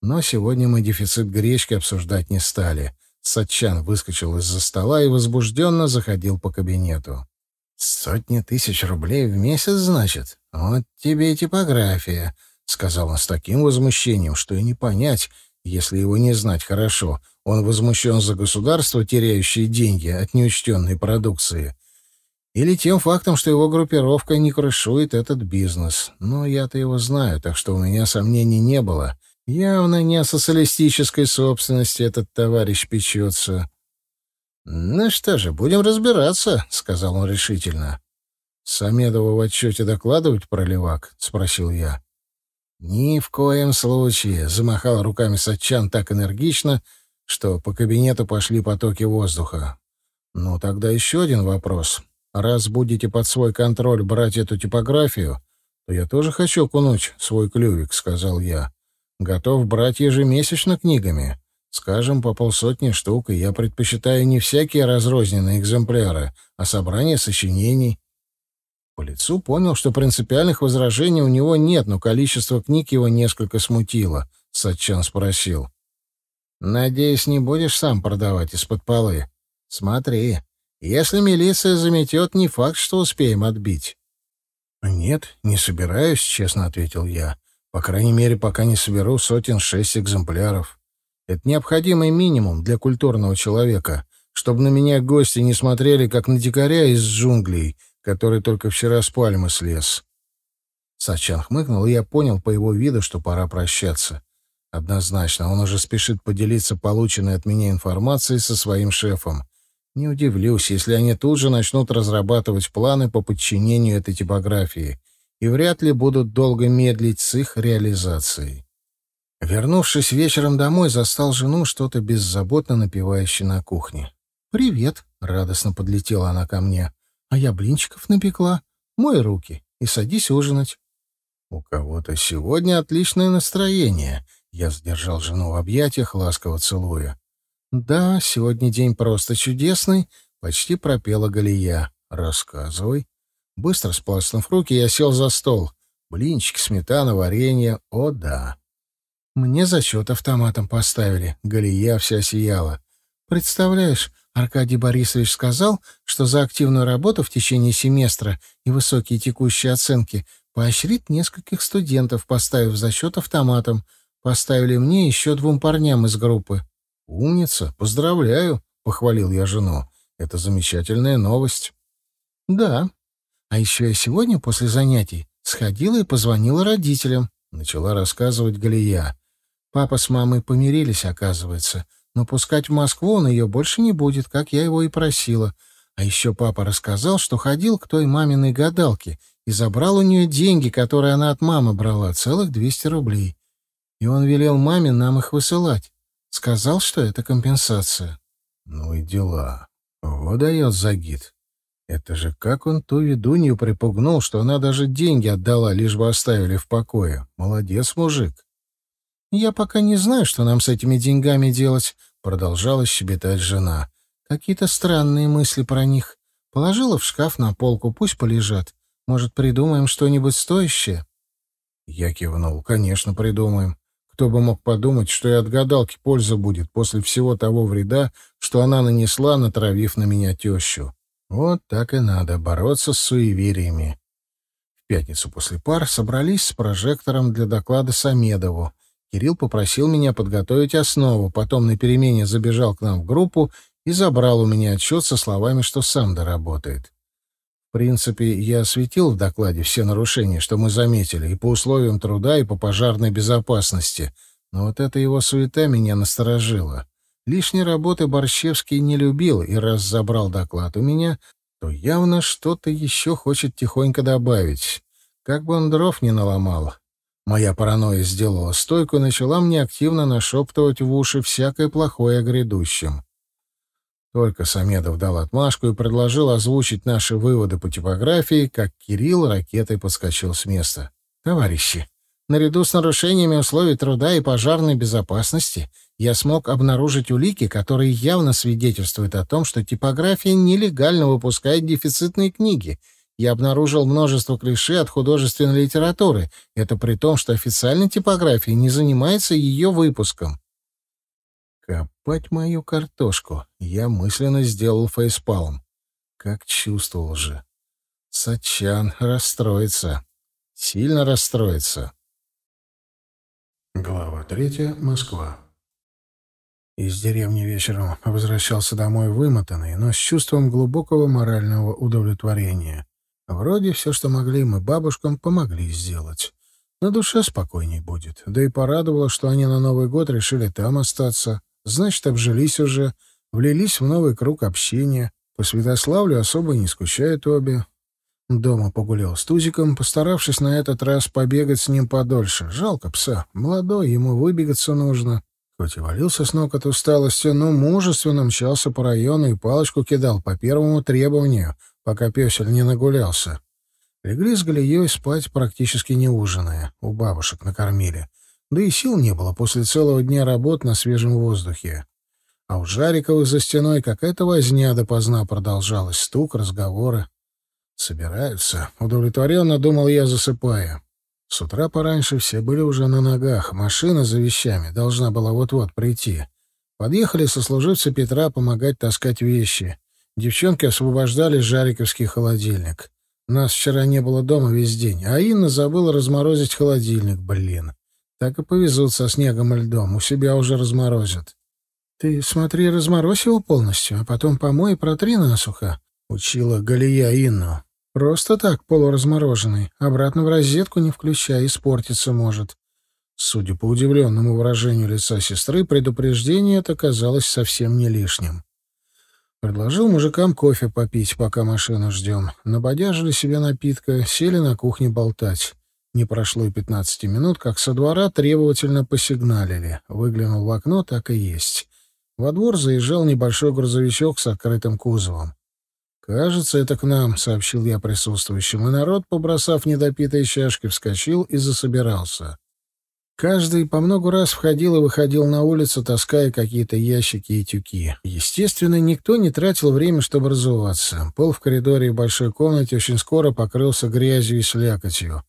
Но сегодня мы дефицит гречки обсуждать не стали. Сатчан выскочил из-за стола и возбужденно заходил по кабинету. «Сотни тысяч рублей в месяц, значит? Вот тебе и типография», — сказал он с таким возмущением, что и не понять, если его не знать хорошо. Он возмущен за государство, теряющее деньги от неучтенной продукции. Или тем фактом, что его группировка не крышует этот бизнес. Но я-то его знаю, так что у меня сомнений не было. Явно не о социалистической собственности этот товарищ печется. «Ну что же, будем разбираться», — сказал он решительно. «Самедову в отчете докладывать про левак?» — спросил я. «Ни в коем случае», — замахал руками Сатчан так энергично, что по кабинету пошли потоки воздуха. «Ну, тогда еще один вопрос. Раз будете под свой контроль брать эту типографию, то я тоже хочу кунуть свой клювик», — сказал я. Готов брать ежемесячно книгами. Скажем, по полсотни штук, и я предпочитаю не всякие разрозненные экземпляры, а собрание сочинений. По лицу понял, что принципиальных возражений у него нет, но количество книг его несколько смутило. Сатчан спросил. «Надеюсь, не будешь сам продавать из-под полы? Смотри, если милиция заметет, не факт, что успеем отбить». «Нет, не собираюсь», — честно ответил я. По крайней мере, пока не соберу сотен шесть экземпляров. Это необходимый минимум для культурного человека, чтобы на меня гости не смотрели, как на дикаря из джунглей, который только вчера с пальмы слез. Сачан хмыкнул, и я понял по его виду, что пора прощаться. Однозначно, он уже спешит поделиться полученной от меня информацией со своим шефом. Не удивлюсь, если они тут же начнут разрабатывать планы по подчинению этой типографии и вряд ли будут долго медлить с их реализацией. Вернувшись вечером домой, застал жену, что-то беззаботно напивающей на кухне. «Привет!» — радостно подлетела она ко мне. «А я блинчиков напекла. Мой руки и садись ужинать». «У кого-то сегодня отличное настроение», — я сдержал жену в объятиях, ласково целуя. «Да, сегодня день просто чудесный», — почти пропела Галия. «Рассказывай», Быстро сполоснув руки, я сел за стол. Блинчики, сметана, варенье. О, да. Мне зачет автоматом поставили. Галия вся сияла. Представляешь, Аркадий Борисович сказал, что за активную работу в течение семестра и высокие текущие оценки поощрит нескольких студентов, поставив зачет автоматом. Поставили мне еще двум парням из группы. «Умница! Поздравляю!» — похвалил я жену. «Это замечательная новость». «Да, а еще я сегодня после занятий сходила и позвонила родителям, — начала рассказывать Галия. Папа с мамой помирились, оказывается, но пускать в Москву он ее больше не будет, как я его и просила. А еще папа рассказал, что ходил к той маминой гадалке и забрал у нее деньги, которые она от мамы брала, целых 200 рублей. И он велел маме нам их высылать. Сказал, что это компенсация. — Ну и дела. Вот дает загид. Это же как он ту ведунью припугнул, что она даже деньги отдала, лишь бы оставили в покое. Молодец, мужик. «Я пока не знаю, что нам с этими деньгами делать», — продолжала щебетать жена. «Какие-то странные мысли про них. Положила в шкаф на полку, пусть полежат. Может, придумаем что-нибудь стоящее?» Я кивнул. «Конечно, придумаем. Кто бы мог подумать, что и от гадалки польза будет после всего того вреда, что она нанесла, натравив на меня тещу. Вот так и надо бороться с суевериями. В пятницу после пар собрались с прожектором для доклада Самедову. Кирилл попросил меня подготовить основу, потом на перемене забежал к нам в группу и забрал у меня отчет со словами, что сам доработает. В принципе, я осветил в докладе все нарушения, что мы заметили, и по условиям труда, и по пожарной безопасности, но вот эта его суета меня насторожила. Лишней работы Борщевский не любил, и раз забрал доклад у меня, то явно что-то еще хочет тихонько добавить. Как бы он дров не наломал. Моя паранойя сделала стойку и начала мне активно нашептывать в уши всякое плохое о грядущем. Только Самедов дал отмашку и предложил озвучить наши выводы по типографии, как Кирилл ракетой подскочил с места. «Товарищи, наряду с нарушениями условий труда и пожарной безопасности, я смог обнаружить улики, которые явно свидетельствуют о том, что типография нелегально выпускает дефицитные книги. Я обнаружил множество клише от художественной литературы, это при том, что официальная типография не занимается ее выпуском. «Копать мою картошку!» — я мысленно сделал фейспалм. Как чувствовал же. Сачан расстроится. Сильно расстроится. Глава третья. Москва. Из деревни вечером возвращался домой вымотанный, но с чувством глубокого морального удовлетворения. Вроде все, что могли, мы бабушкам помогли сделать. На душе спокойней будет. Да и порадовало, что они на Новый год решили там остаться. Значит, обжились уже, влились в новый круг общения. По Святославлю особо не скучают обе. Дома погулял с Тузиком, постаравшись на этот раз побегать с ним подольше. Жалко пса. Молодой, ему выбегаться нужно. Хоть и валился с ног от усталости, но мужественно мчался по району и палочку кидал по первому требованию, пока песель не нагулялся. Легли с Галией спать практически не ужиная, у бабушек накормили. Да и сил не было после целого дня работ на свежем воздухе. А у Жариковых за стеной какая-то возня допоздна продолжалась, стук, разговоры. Собираются. Удовлетворенно думал я, засыпая. С утра пораньше все были уже на ногах. Машина за вещами должна была вот-вот прийти. Подъехали сослуживцы Петра помогать таскать вещи. Девчонки освобождали жариковский холодильник. Нас вчера не было дома весь день, а Инна забыла разморозить холодильник, блин. Так и повезут со снегом и льдом, у себя уже разморозят. «Ты смотри, разморозь его полностью, а потом помой и протри насухо», — учила Галия Инну. Просто так, полуразмороженный, обратно в розетку не включая, испортиться может. Судя по удивленному выражению лица сестры, предупреждение это казалось совсем не лишним. Предложил мужикам кофе попить, пока машину ждем. Набодяжили себе напитка, сели на кухне болтать. Не прошло и пятнадцати минут, как со двора требовательно посигналили. Выглянул в окно, так и есть. Во двор заезжал небольшой грузовичок с открытым кузовом. «Кажется, это к нам», — сообщил я присутствующим, и народ, побросав недопитые чашки, вскочил и засобирался. Каждый по много раз входил и выходил на улицу, таская какие-то ящики и тюки. Естественно, никто не тратил время, чтобы разуваться. Пол в коридоре и большой комнате очень скоро покрылся грязью и слякотью.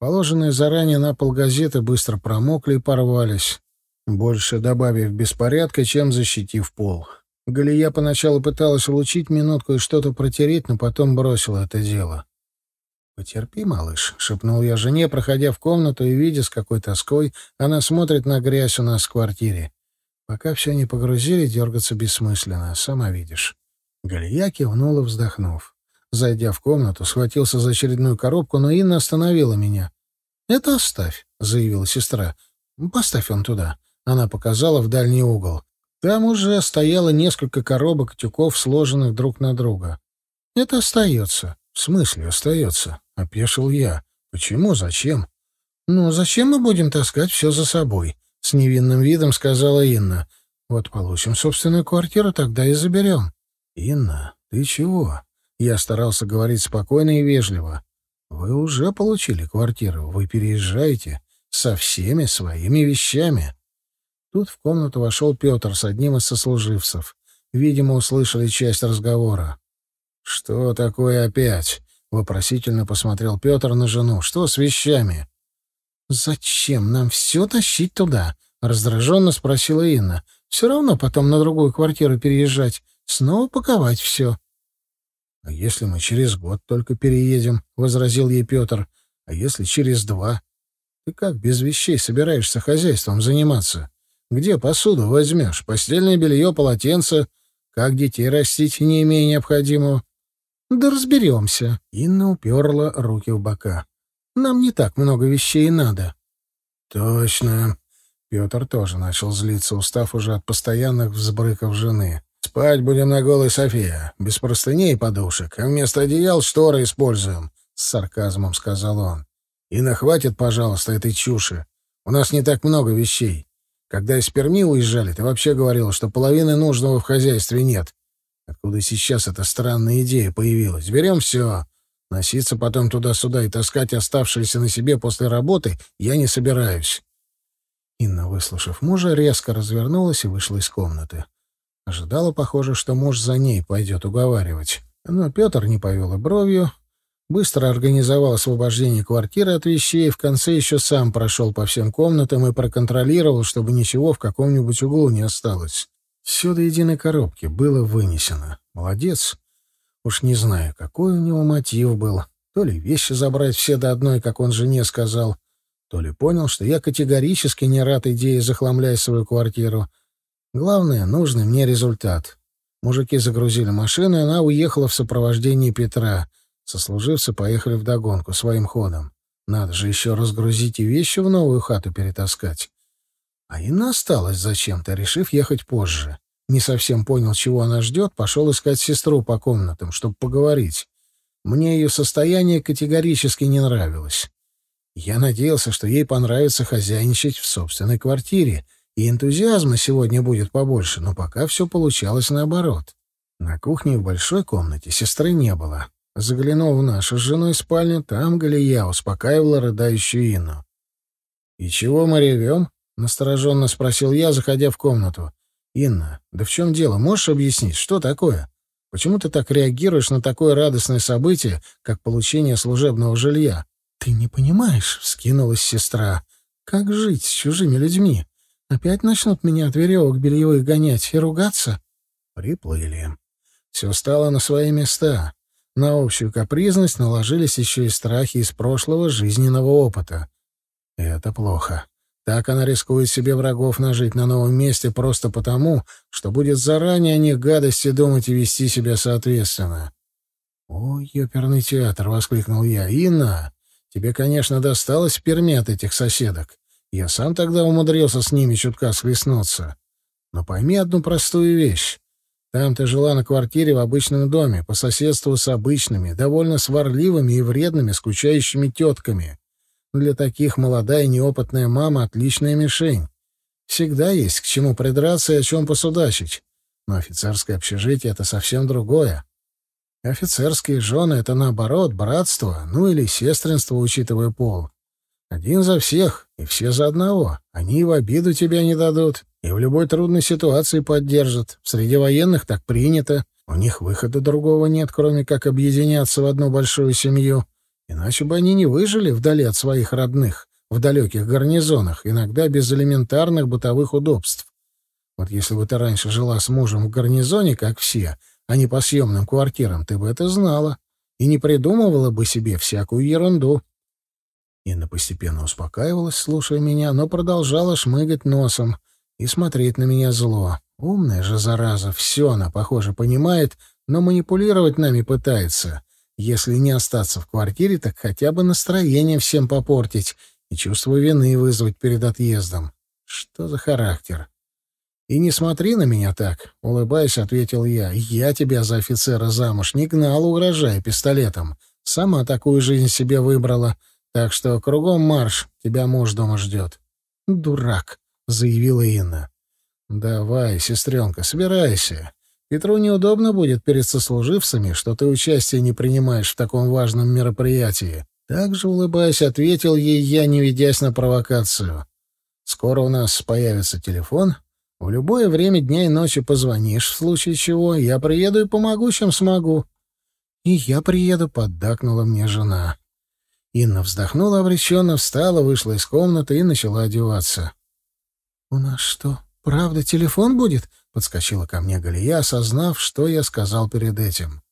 Положенные заранее на пол газеты быстро промокли и порвались, больше добавив беспорядка, чем защитив пол. Галия поначалу пыталась улучить минутку и что-то протереть, но потом бросила это дело. «Потерпи, малыш», — шепнул я жене, проходя в комнату и видя, с какой тоской она смотрит на грязь у нас в квартире. «Пока все не погрузили, дергаться бессмысленно, сама видишь». Галия кивнула, вздохнув. Зайдя в комнату, схватился за очередную коробку, но Инна остановила меня. «Это оставь», — заявила сестра. «Поставь он туда». Она показала в дальний угол. Там уже стояло несколько коробок тюков, сложенных друг на друга. «Это остается». «В смысле остается?» — опешил я. «Почему? Зачем?» «Ну, зачем мы будем таскать все за собой?» — с невинным видом сказала Инна. «Вот получим собственную квартиру, тогда и заберем». «Инна, ты чего?» Я старался говорить спокойно и вежливо. «Вы уже получили квартиру, вы переезжаете со всеми своими вещами». Тут в комнату вошел Петр с одним из сослуживцев. Видимо, услышали часть разговора. «Что такое опять?» — вопросительно посмотрел Петр на жену. «Что с вещами?» «Зачем нам все тащить туда?» — раздраженно спросила Инна. «Все равно потом на другую квартиру переезжать. Снова паковать все». «А если мы через год только переедем?» — возразил ей Петр. «А если через два? Ты как без вещей собираешься хозяйством заниматься?» Где посуду возьмешь? Постельное белье, полотенце? Как детей растить, не имея необходимого? Да разберемся. Инна уперла руки в бока. Нам не так много вещей надо. Точно. Петр тоже начал злиться, устав уже от постоянных взбрыков жены. Спать будем на голой София, без простыней и подушек, а вместо одеял шторы используем, с сарказмом сказал он. И нахватит, пожалуйста, этой чуши. У нас не так много вещей. Когда из Перми уезжали, ты вообще говорила, что половины нужного в хозяйстве нет. Откуда сейчас эта странная идея появилась? Берем все. Носиться потом туда-сюда и таскать оставшиеся на себе после работы я не собираюсь». Инна, выслушав мужа, резко развернулась и вышла из комнаты. Ожидала, похоже, что муж за ней пойдет уговаривать. Но Петр не повел и бровью, быстро организовал освобождение квартиры от вещей, в конце еще сам прошел по всем комнатам и проконтролировал, чтобы ничего в каком-нибудь углу не осталось. Все до единой коробки было вынесено. Молодец. Уж не знаю, какой у него мотив был. То ли вещи забрать все до одной, как он жене сказал, то ли понял, что я категорически не рад идее захламлять свою квартиру. Главное, нужный мне результат. Мужики загрузили машину, и она уехала в сопровождении Петра — Сослуживцы поехали вдогонку, своим ходом. Надо же еще разгрузить и вещи в новую хату перетаскать. А Инна осталась зачем-то, решив ехать позже. Не совсем понял, чего она ждет, пошел искать сестру по комнатам, чтобы поговорить. Мне ее состояние категорически не нравилось. Я надеялся, что ей понравится хозяйничать в собственной квартире, и энтузиазма сегодня будет побольше, но пока все получалось наоборот. На кухне в большой комнате сестры не было. Заглянул в нашу с женой спальню, там Галия успокаивала рыдающую Инну. «И чего мы ревем?» — настороженно спросил я, заходя в комнату. «Инна, да в чем дело? Можешь объяснить, что такое? Почему ты так реагируешь на такое радостное событие, как получение служебного жилья?» «Ты не понимаешь», — вскинулась сестра. «Как жить с чужими людьми? Опять начнут меня от веревок бельевых гонять и ругаться?» Приплыли. Все стало на свои места. На общую капризность наложились еще и страхи из прошлого жизненного опыта. это плохо. Так она рискует себе врагов нажить на новом месте просто потому, что будет заранее о них гадости думать и вести себя соответственно. «Ой, ёперный театр!» — воскликнул я. «Инна, тебе, конечно, досталось в Перми от этих соседок. Я сам тогда умудрился с ними чутка схлестнуться. Но пойми одну простую вещь. Там ты жила на квартире в обычном доме, по соседству с обычными, довольно сварливыми и вредными, скучающими тетками. Для таких молодая неопытная мама — отличная мишень. Всегда есть к чему придраться и о чем посудачить. Но офицерское общежитие — это совсем другое. Офицерские жены — это, наоборот, братство, ну или сестринство, учитывая пол. Один за всех, и все за одного. Они и в обиду тебя не дадут, и в любой трудной ситуации поддержат. Среди военных так принято. У них выхода другого нет, кроме как объединяться в одну большую семью. Иначе бы они не выжили вдали от своих родных, в далеких гарнизонах, иногда без элементарных бытовых удобств. Вот если бы ты раньше жила с мужем в гарнизоне, как все, а не по съемным квартирам, ты бы это знала и не придумывала бы себе всякую ерунду. Инна постепенно успокаивалась, слушая меня, но продолжала шмыгать носом и смотреть на меня зло. Умная же зараза, все она, похоже, понимает, но манипулировать нами пытается. Если не остаться в квартире, так хотя бы настроение всем попортить и чувство вины вызвать перед отъездом. Что за характер? «И не смотри на меня так», — улыбаясь, ответил я. «Я тебя за офицера замуж не гнал, угрожая пистолетом. Сама такую жизнь себе выбрала. Так что кругом марш, тебя муж дома ждет. Дурак, заявила Инна. Давай, сестренка, собирайся. Петру неудобно будет перед сослуживцами, что ты участие не принимаешь в таком важном мероприятии. Также, улыбаясь, ответил ей я, не ведясь на провокацию. Скоро у нас появится телефон. В любое время дня и ночи позвонишь, в случае чего я приеду и помогу, чем смогу. — И я приеду, — поддакнула мне жена. Инна вздохнула обреченно, встала, вышла из комнаты и начала одеваться. «У нас что, правда телефон будет?» — подскочила ко мне Галия, осознав, что я сказал перед этим.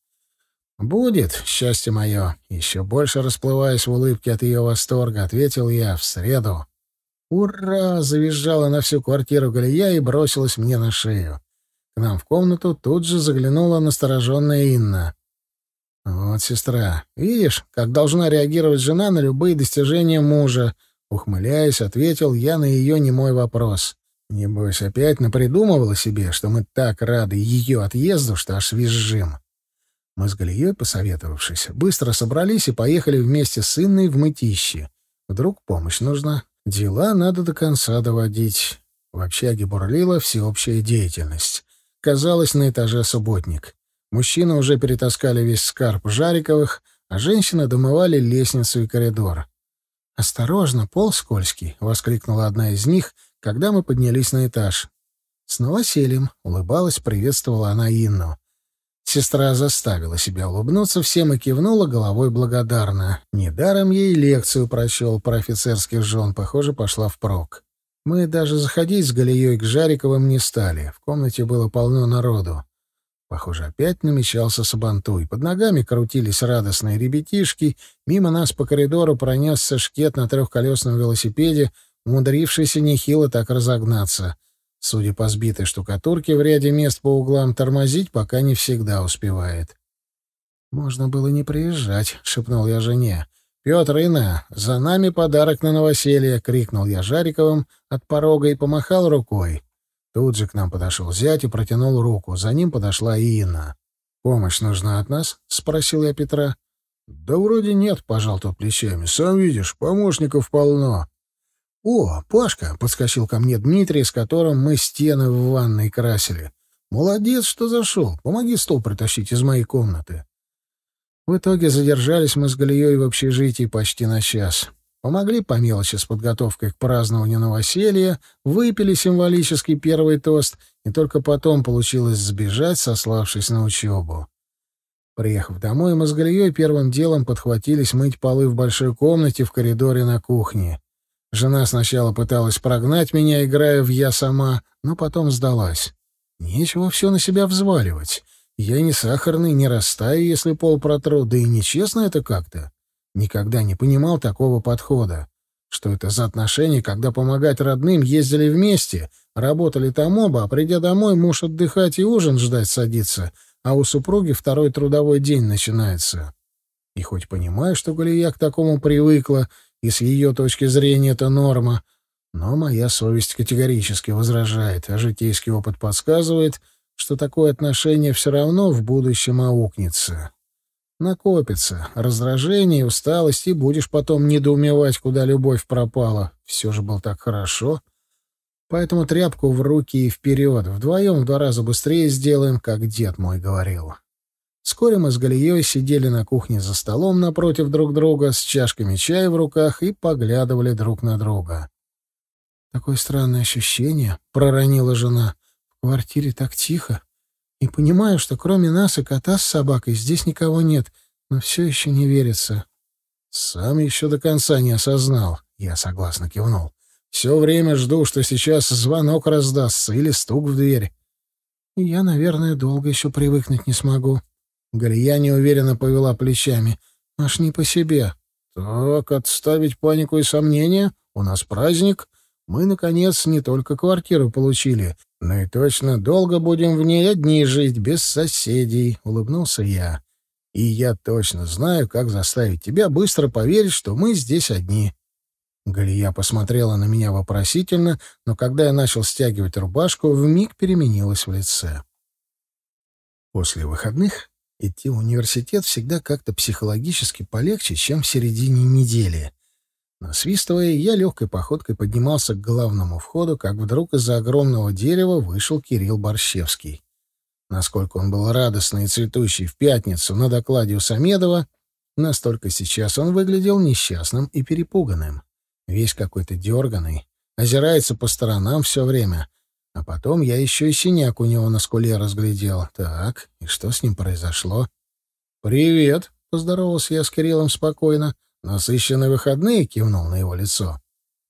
«Будет, счастье мое!» — еще больше расплываясь в улыбке от ее восторга, ответил я в среду. «Ура!» — завизжала на всю квартиру Галия и бросилась мне на шею. К нам в комнату тут же заглянула настороженная Инна. «Вот, сестра, видишь, как должна реагировать жена на любые достижения мужа?» Ухмыляясь, ответил я на ее немой вопрос. «Небось, опять напридумывала себе, что мы так рады ее отъезду, что аж визжим». Мы с Галией, посоветовавшись, быстро собрались и поехали вместе с Инной в мытище. Вдруг помощь нужна. Дела надо до конца доводить. В общаге бурлила всеобщая деятельность. Казалось, на этаже субботник. Мужчины уже перетаскали весь скарб Жариковых, а женщины домывали лестницу и коридор. «Осторожно, пол скользкий!» — воскликнула одна из них, когда мы поднялись на этаж. «С новоселем!» — улыбалась, приветствовала она Инну. Сестра заставила себя улыбнуться всем и кивнула головой благодарно. Недаром ей лекцию прочел про офицерских жен, похоже, пошла впрок. Мы даже заходить с Галией к Жариковым не стали. В комнате было полно народу. Похоже, опять намечался сабантуй. Под ногами крутились радостные ребятишки. Мимо нас по коридору пронесся шкет на трехколесном велосипеде, умудрившийся нехило так разогнаться. Судя по сбитой штукатурке, в ряде мест по углам тормозить пока не всегда успевает. «Можно было не приезжать», — шепнул я жене. «Петр, Ина, за нами подарок на новоселье!» — крикнул я Жариковым от порога и помахал рукой. Тут же к нам подошел зять и протянул руку. За ним подошла и Инна. «Помощь нужна от нас?» — спросил я Петра. «Да вроде нет», — пожал тот плечами. «Сам видишь, помощников полно». «О, Пашка!» — подскочил ко мне Дмитрий, с которым мы стены в ванной красили. «Молодец, что зашел. Помоги стол притащить из моей комнаты». В итоге задержались мы с Галией в общежитии почти на час. Помогли по мелочи с подготовкой к празднованию новоселья, выпили символический первый тост, и только потом получилось сбежать, сославшись на учебу. Приехав домой, мы с Галией первым делом подхватились мыть полы в большой комнате в коридоре на кухне. Жена сначала пыталась прогнать меня, играя в «я сама», но потом сдалась. Нечего все на себя взваливать. Я не сахарный, не растаю, если пол протру, да и нечестно это как-то. Никогда не понимал такого подхода. Что это за отношения, когда помогать родным ездили вместе, работали там оба, а придя домой, муж отдыхать и ужин ждать садится, а у супруги второй трудовой день начинается. И хоть понимаю, что Галия к такому привыкла, и с ее точки зрения это норма, но моя совесть категорически возражает, а житейский опыт подсказывает, что такое отношение все равно в будущем аукнется. Накопится раздражение и усталость, и будешь потом недоумевать, куда любовь пропала. Все же было так хорошо. Поэтому тряпку в руки и вперед. Вдвоем в два раза быстрее сделаем, как дед мой говорил. Вскоре мы с Галией сидели на кухне за столом напротив друг друга, с чашками чая в руках и поглядывали друг на друга. «Такое странное ощущение», — проронила жена. «В квартире так тихо. И понимаю, что кроме нас и кота с собакой здесь никого нет, но все еще не верится. Сам еще до конца не осознал. Я согласно кивнул. Все время жду, что сейчас звонок раздастся или стук в дверь. я, наверное, долго еще привыкнуть не смогу. Галия неуверенно повела плечами. Аж не по себе. Так, отставить панику и сомнения. У нас праздник. Мы, наконец, не только квартиру получили, но и точно долго будем в ней одни жить, без соседей», — улыбнулся я. «И я точно знаю, как заставить тебя быстро поверить, что мы здесь одни». Галия посмотрела на меня вопросительно, но когда я начал стягивать рубашку, вмиг переменилась в лице. После выходных идти в университет всегда как-то психологически полегче, чем в середине недели. Насвистывая, я легкой походкой поднимался к главному входу, как вдруг из-за огромного дерева вышел Кирилл Борщевский. Насколько он был радостный и цветущий в пятницу на докладе у Самедова, настолько сейчас он выглядел несчастным и перепуганным. Весь какой-то дерганый, озирается по сторонам все время. А потом я еще и синяк у него на скуле разглядел. Так, и что с ним произошло? «Привет», — поздоровался я с Кириллом спокойно. «Насыщенные выходные?» — кивнул на его лицо.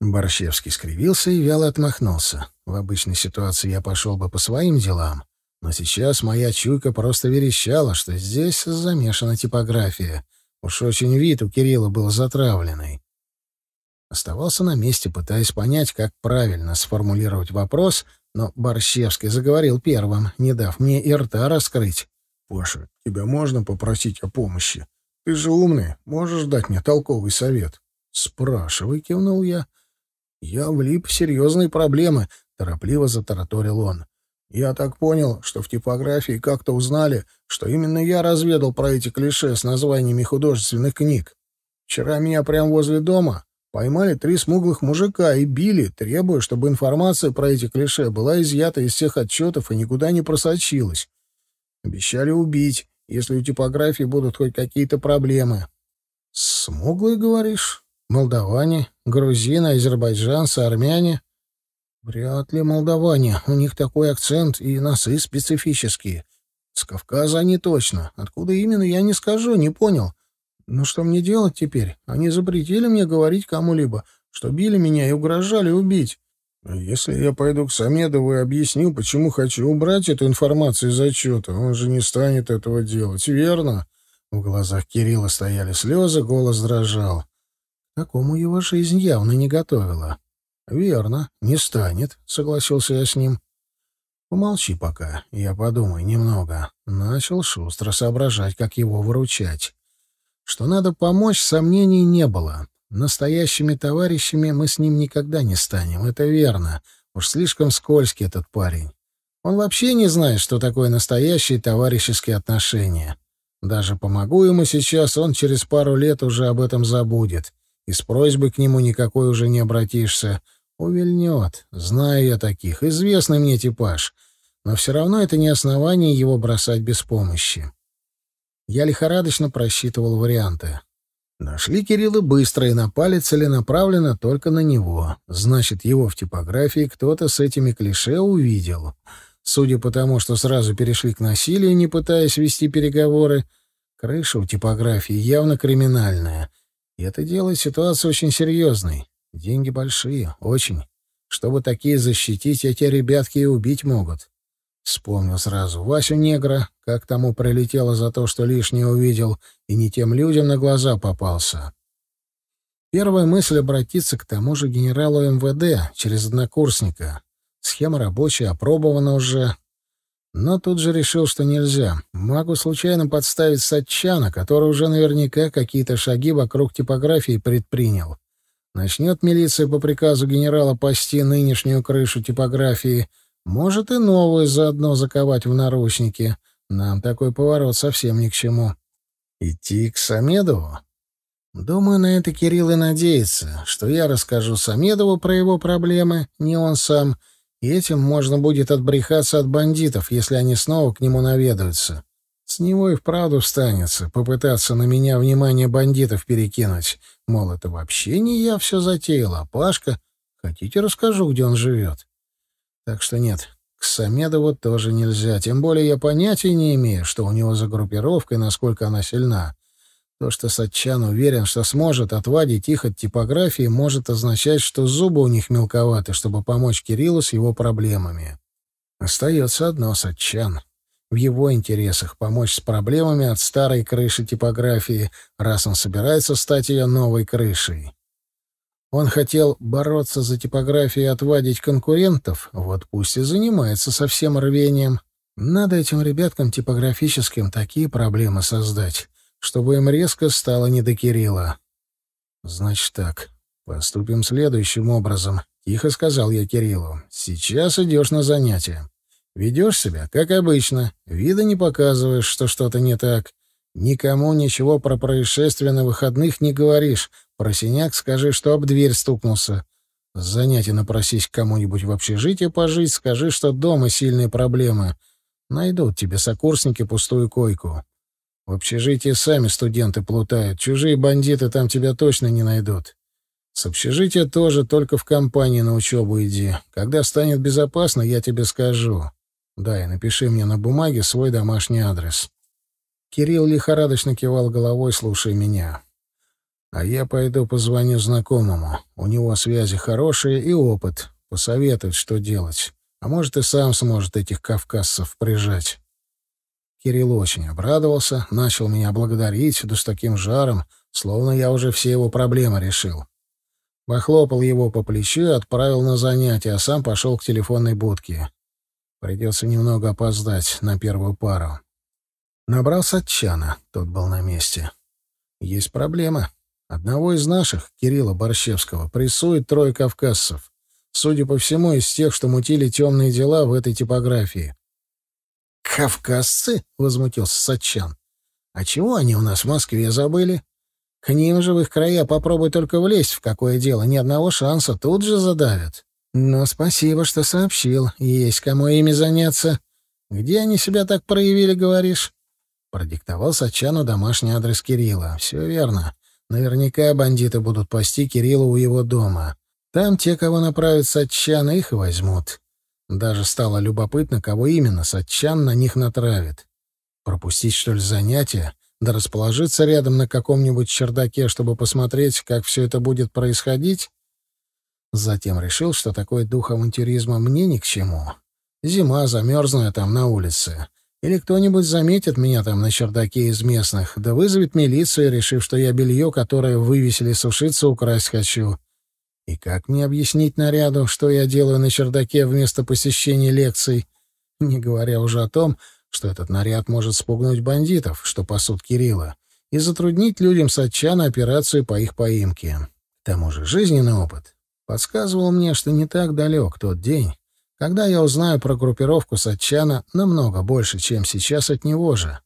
Борщевский скривился и вяло отмахнулся. В обычной ситуации я пошел бы по своим делам, но сейчас моя чуйка просто верещала, что здесь замешана типография. Уж очень вид у Кирилла был затравленный. Оставался на месте, пытаясь понять, как правильно сформулировать вопрос, но Борщевский заговорил первым, не дав мне и рта раскрыть. «Паша, тебя можно попросить о помощи?» Ты же умный, можешь дать мне толковый совет? Спрашивай, кивнул я. Я влип в серьезные проблемы, торопливо затараторил он. Я так понял, что в типографии как-то узнали, что именно я разведал про эти клише с названиями художественных книг. Вчера меня прямо возле дома поймали три смуглых мужика и били, требуя, чтобы информация про эти клише была изъята из всех отчетов и никуда не просочилась. Обещали убить, если у типографии будут хоть какие-то проблемы. «Смуглые, говоришь? Молдаване, грузины, азербайджанцы, армяне?» «Вряд ли молдаване. У них такой акцент и носы специфические. С Кавказа они точно. Откуда именно, я не скажу, не понял. Но что мне делать теперь? Они запретили мне говорить кому-либо, что били меня и угрожали убить. Если я пойду к Самедову и объясню, почему хочу убрать эту информацию из отчета, он же не станет этого делать, верно? В глазах Кирилла стояли слезы, голос дрожал. К такому его жизнь явно не готовила. Верно, не станет, согласился я с ним. Помолчи пока, я подумаю немного. Начал шустро соображать, как его выручать. Что надо помочь, сомнений не было. Настоящими товарищами мы с ним никогда не станем, это верно. Уж слишком скользкий этот парень. Он вообще не знает, что такое настоящие товарищеские отношения. Даже помогу ему сейчас, он через пару лет уже об этом забудет. И с просьбой к нему никакой уже не обратишься. Увильнет. Знаю я таких. Известный мне типаж. Но все равно это не основание его бросать без помощи. Я лихорадочно просчитывал варианты. Нашли Кирилла быстро и напали целенаправленно только на него. Значит, его в типографии кто-то с этими клише увидел. Судя по тому, что сразу перешли к насилию, не пытаясь вести переговоры, крыша у типографии явно криминальная. И это делает ситуацию очень серьезной. Деньги большие, очень. Чтобы такие защитить, эти ребятки и убить могут. Вспомнил сразу Васю Негра, как тому прилетело за то, что лишнее увидел, и не тем людям на глаза попался. Первая мысль обратиться к тому же генералу МВД через однокурсника. Схема рабочая, опробована уже. Но тут же решил, что нельзя. Могу случайно подставить Сатчана, который уже наверняка какие-то шаги вокруг типографии предпринял. Начнет милиция по приказу генерала пасти нынешнюю крышу типографии — может, и новую заодно заковать в наручники. Нам такой поворот совсем ни к чему. Идти к Самедову? Думаю, на это Кирилл и надеется, что я расскажу Самедову про его проблемы, не он сам, и этим можно будет отбрехаться от бандитов, если они снова к нему наведаются. С него и вправду встанется попытаться на меня внимание бандитов перекинуть. Мол, это вообще не я все затеял, а Пашка. Хотите, расскажу, где он живет. Так что нет, к Самедову тоже нельзя. Тем более я понятия не имею, что у него за группировка и насколько она сильна. То, что Сатчан уверен, что сможет отвадить их от типографии, может означать, что зубы у них мелковаты, чтобы помочь Кириллу с его проблемами. Остается одно, Сатчан. В его интересах помочь с проблемами от старой крыши типографии, раз он собирается стать ее новой крышей. Он хотел бороться за типографию и отвадить конкурентов, вот пусть и занимается со всем рвением. Надо этим ребяткам типографическим такие проблемы создать, чтобы им резко стало не до Кирилла. «Значит так, поступим следующим образом», — тихо сказал я Кириллу. «Сейчас идешь на занятия. Ведешь себя, как обычно, вида не показываешь, что что-то не так. Никому ничего про происшествие на выходных не говоришь, про синяк скажи, что об дверь стукнулся. Занятие напросись к кому-нибудь в общежитие пожить, скажи, что дома сильные проблемы. Найдут тебе сокурсники пустую койку. В общежитии сами студенты плутают, чужие бандиты там тебя точно не найдут. С общежития тоже только в компании на учебу иди. Когда станет безопасно, я тебе скажу. Да, и напиши мне на бумаге свой домашний адрес». Кирилл лихорадочно кивал головой, слушая меня. А я пойду позвоню знакомому. У него связи хорошие и опыт. Посоветует, что делать. А может, и сам сможет этих кавказцев прижать. Кирилл очень обрадовался, начал меня благодарить, да с таким жаром, словно я уже все его проблемы решил. Похлопал его по плечу, отправил на занятия, а сам пошел к телефонной будке. Придется немного опоздать на первую пару. Набрался Сатчана, тот был на месте. «Есть проблема», Одного из наших, Кирилла Борщевского, прессует трое кавказцев. Судя по всему, из тех, что мутили темные дела в этой типографии. «Кавказцы?» — возмутился Сатчан. «А чего они у нас в Москве забыли? К ним же в их края попробуй только влезть в какое дело, ни одного шанса, тут же задавят». Но «Ну, спасибо, что сообщил. Есть кому ими заняться. Где они себя так проявили, говоришь?» Продиктовал Сачану домашний адрес Кирилла. «Все верно. Наверняка бандиты будут пасти Кирилла у его дома. Там те, кого направят Сатчан, их и возьмут. Даже стало любопытно, кого именно Сатчан на них натравит. Пропустить, что ли, занятия? Да расположиться рядом на каком-нибудь чердаке, чтобы посмотреть, как все это будет происходить? Затем решил, что такой дух авантюризма мне ни к чему. Зима, замерзная там на улице. Или кто-нибудь заметит меня там на чердаке из местных, да вызовет милицию, решив, что я белье, которое вывесили сушиться, украсть хочу. И как мне объяснить наряду, что я делаю на чердаке вместо посещения лекций, не говоря уже о том, что этот наряд может спугнуть бандитов, что пасут Кирилла, и затруднить людям с сатчана операцию по их поимке. К тому же жизненный опыт подсказывал мне, что не так далек тот день, Тогда я узнаю про группировку Сатчана намного больше, чем сейчас от него же.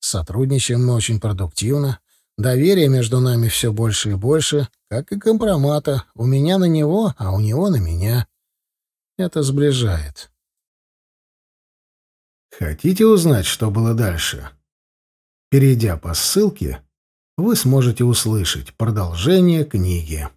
Сотрудничаем мы очень продуктивно. Доверие между нами все больше и больше, как и компромата. У меня на него, а у него на меня. Это сближает. Хотите узнать, что было дальше? Перейдя по ссылке, вы сможете услышать продолжение книги.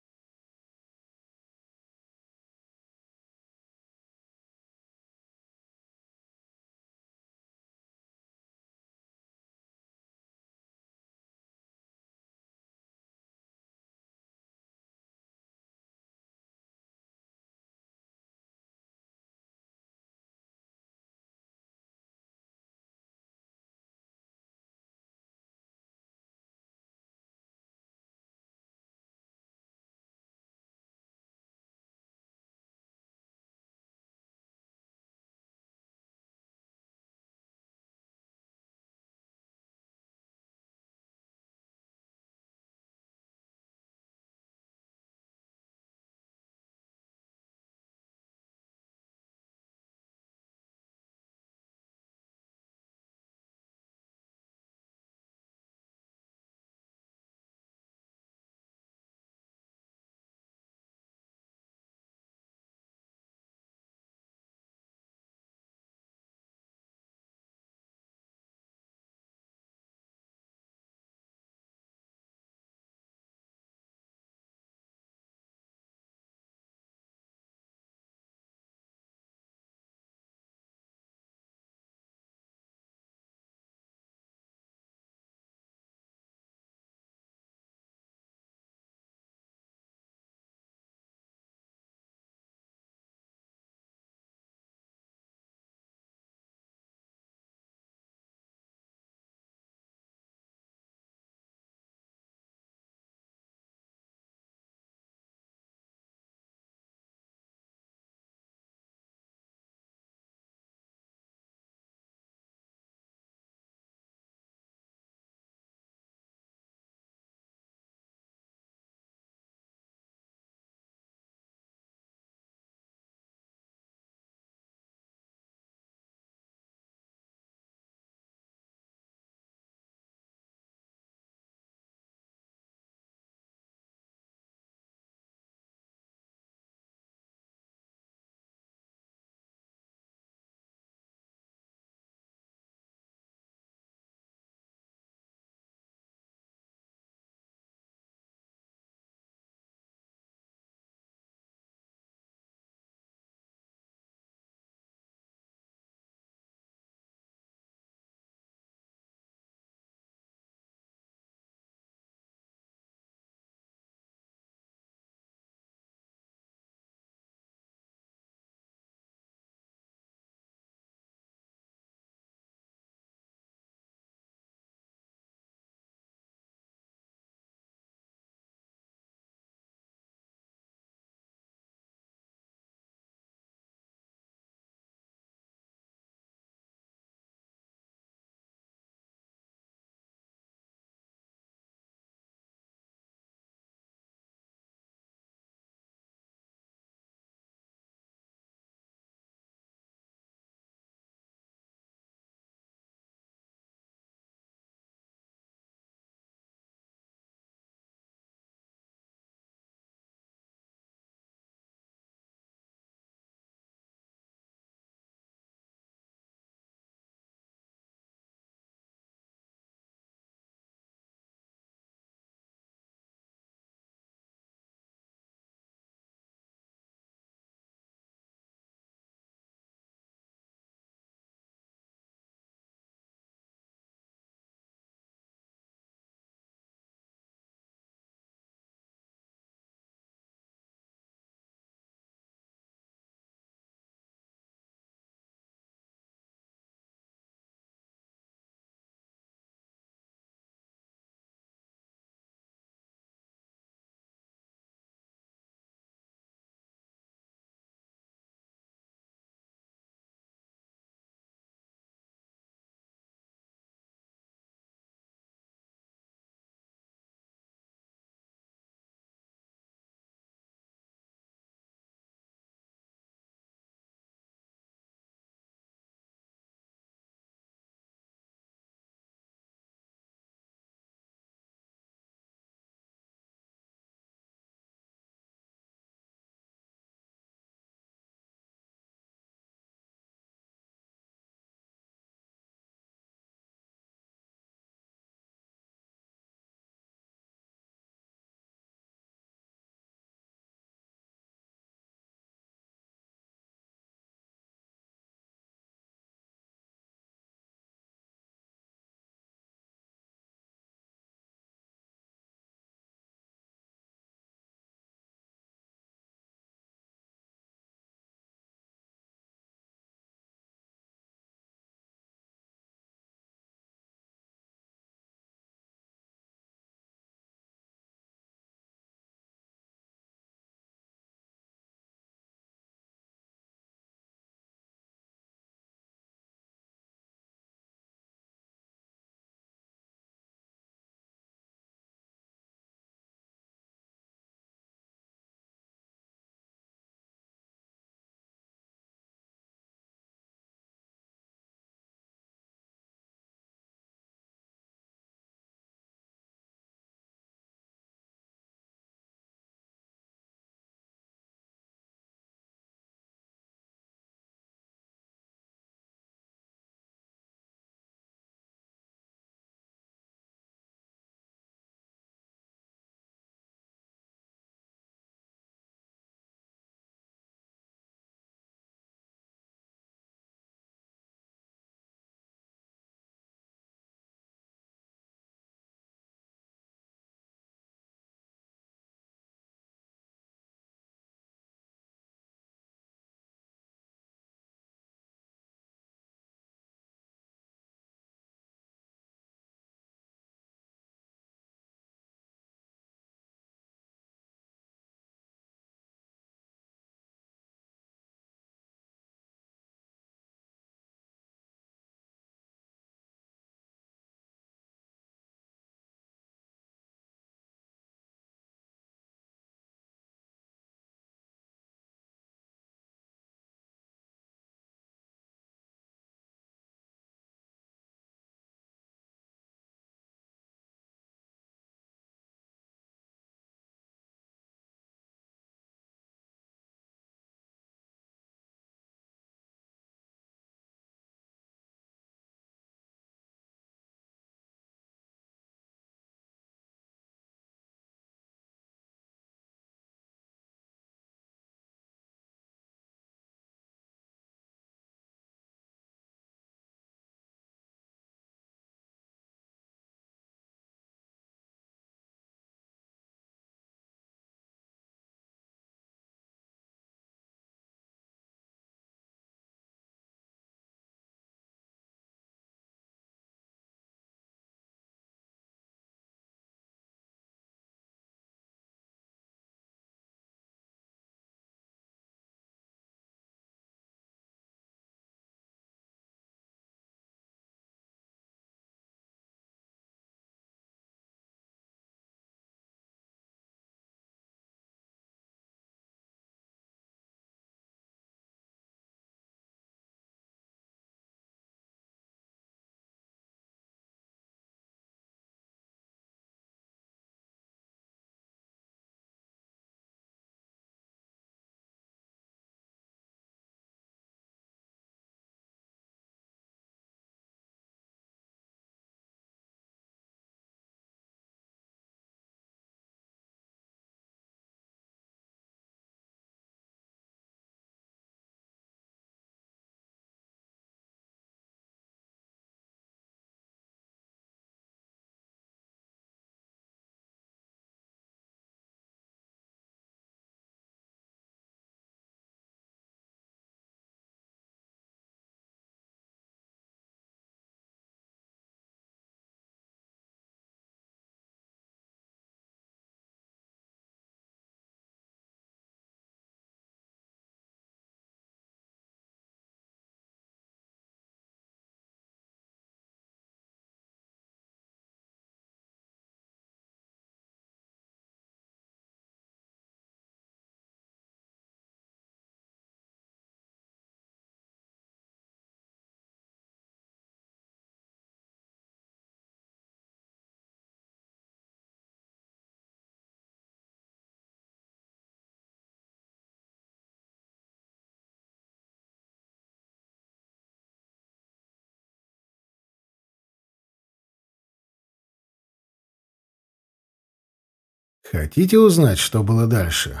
Хотите узнать, что было дальше?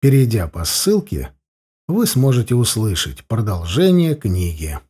Перейдя по ссылке, вы сможете услышать продолжение книги.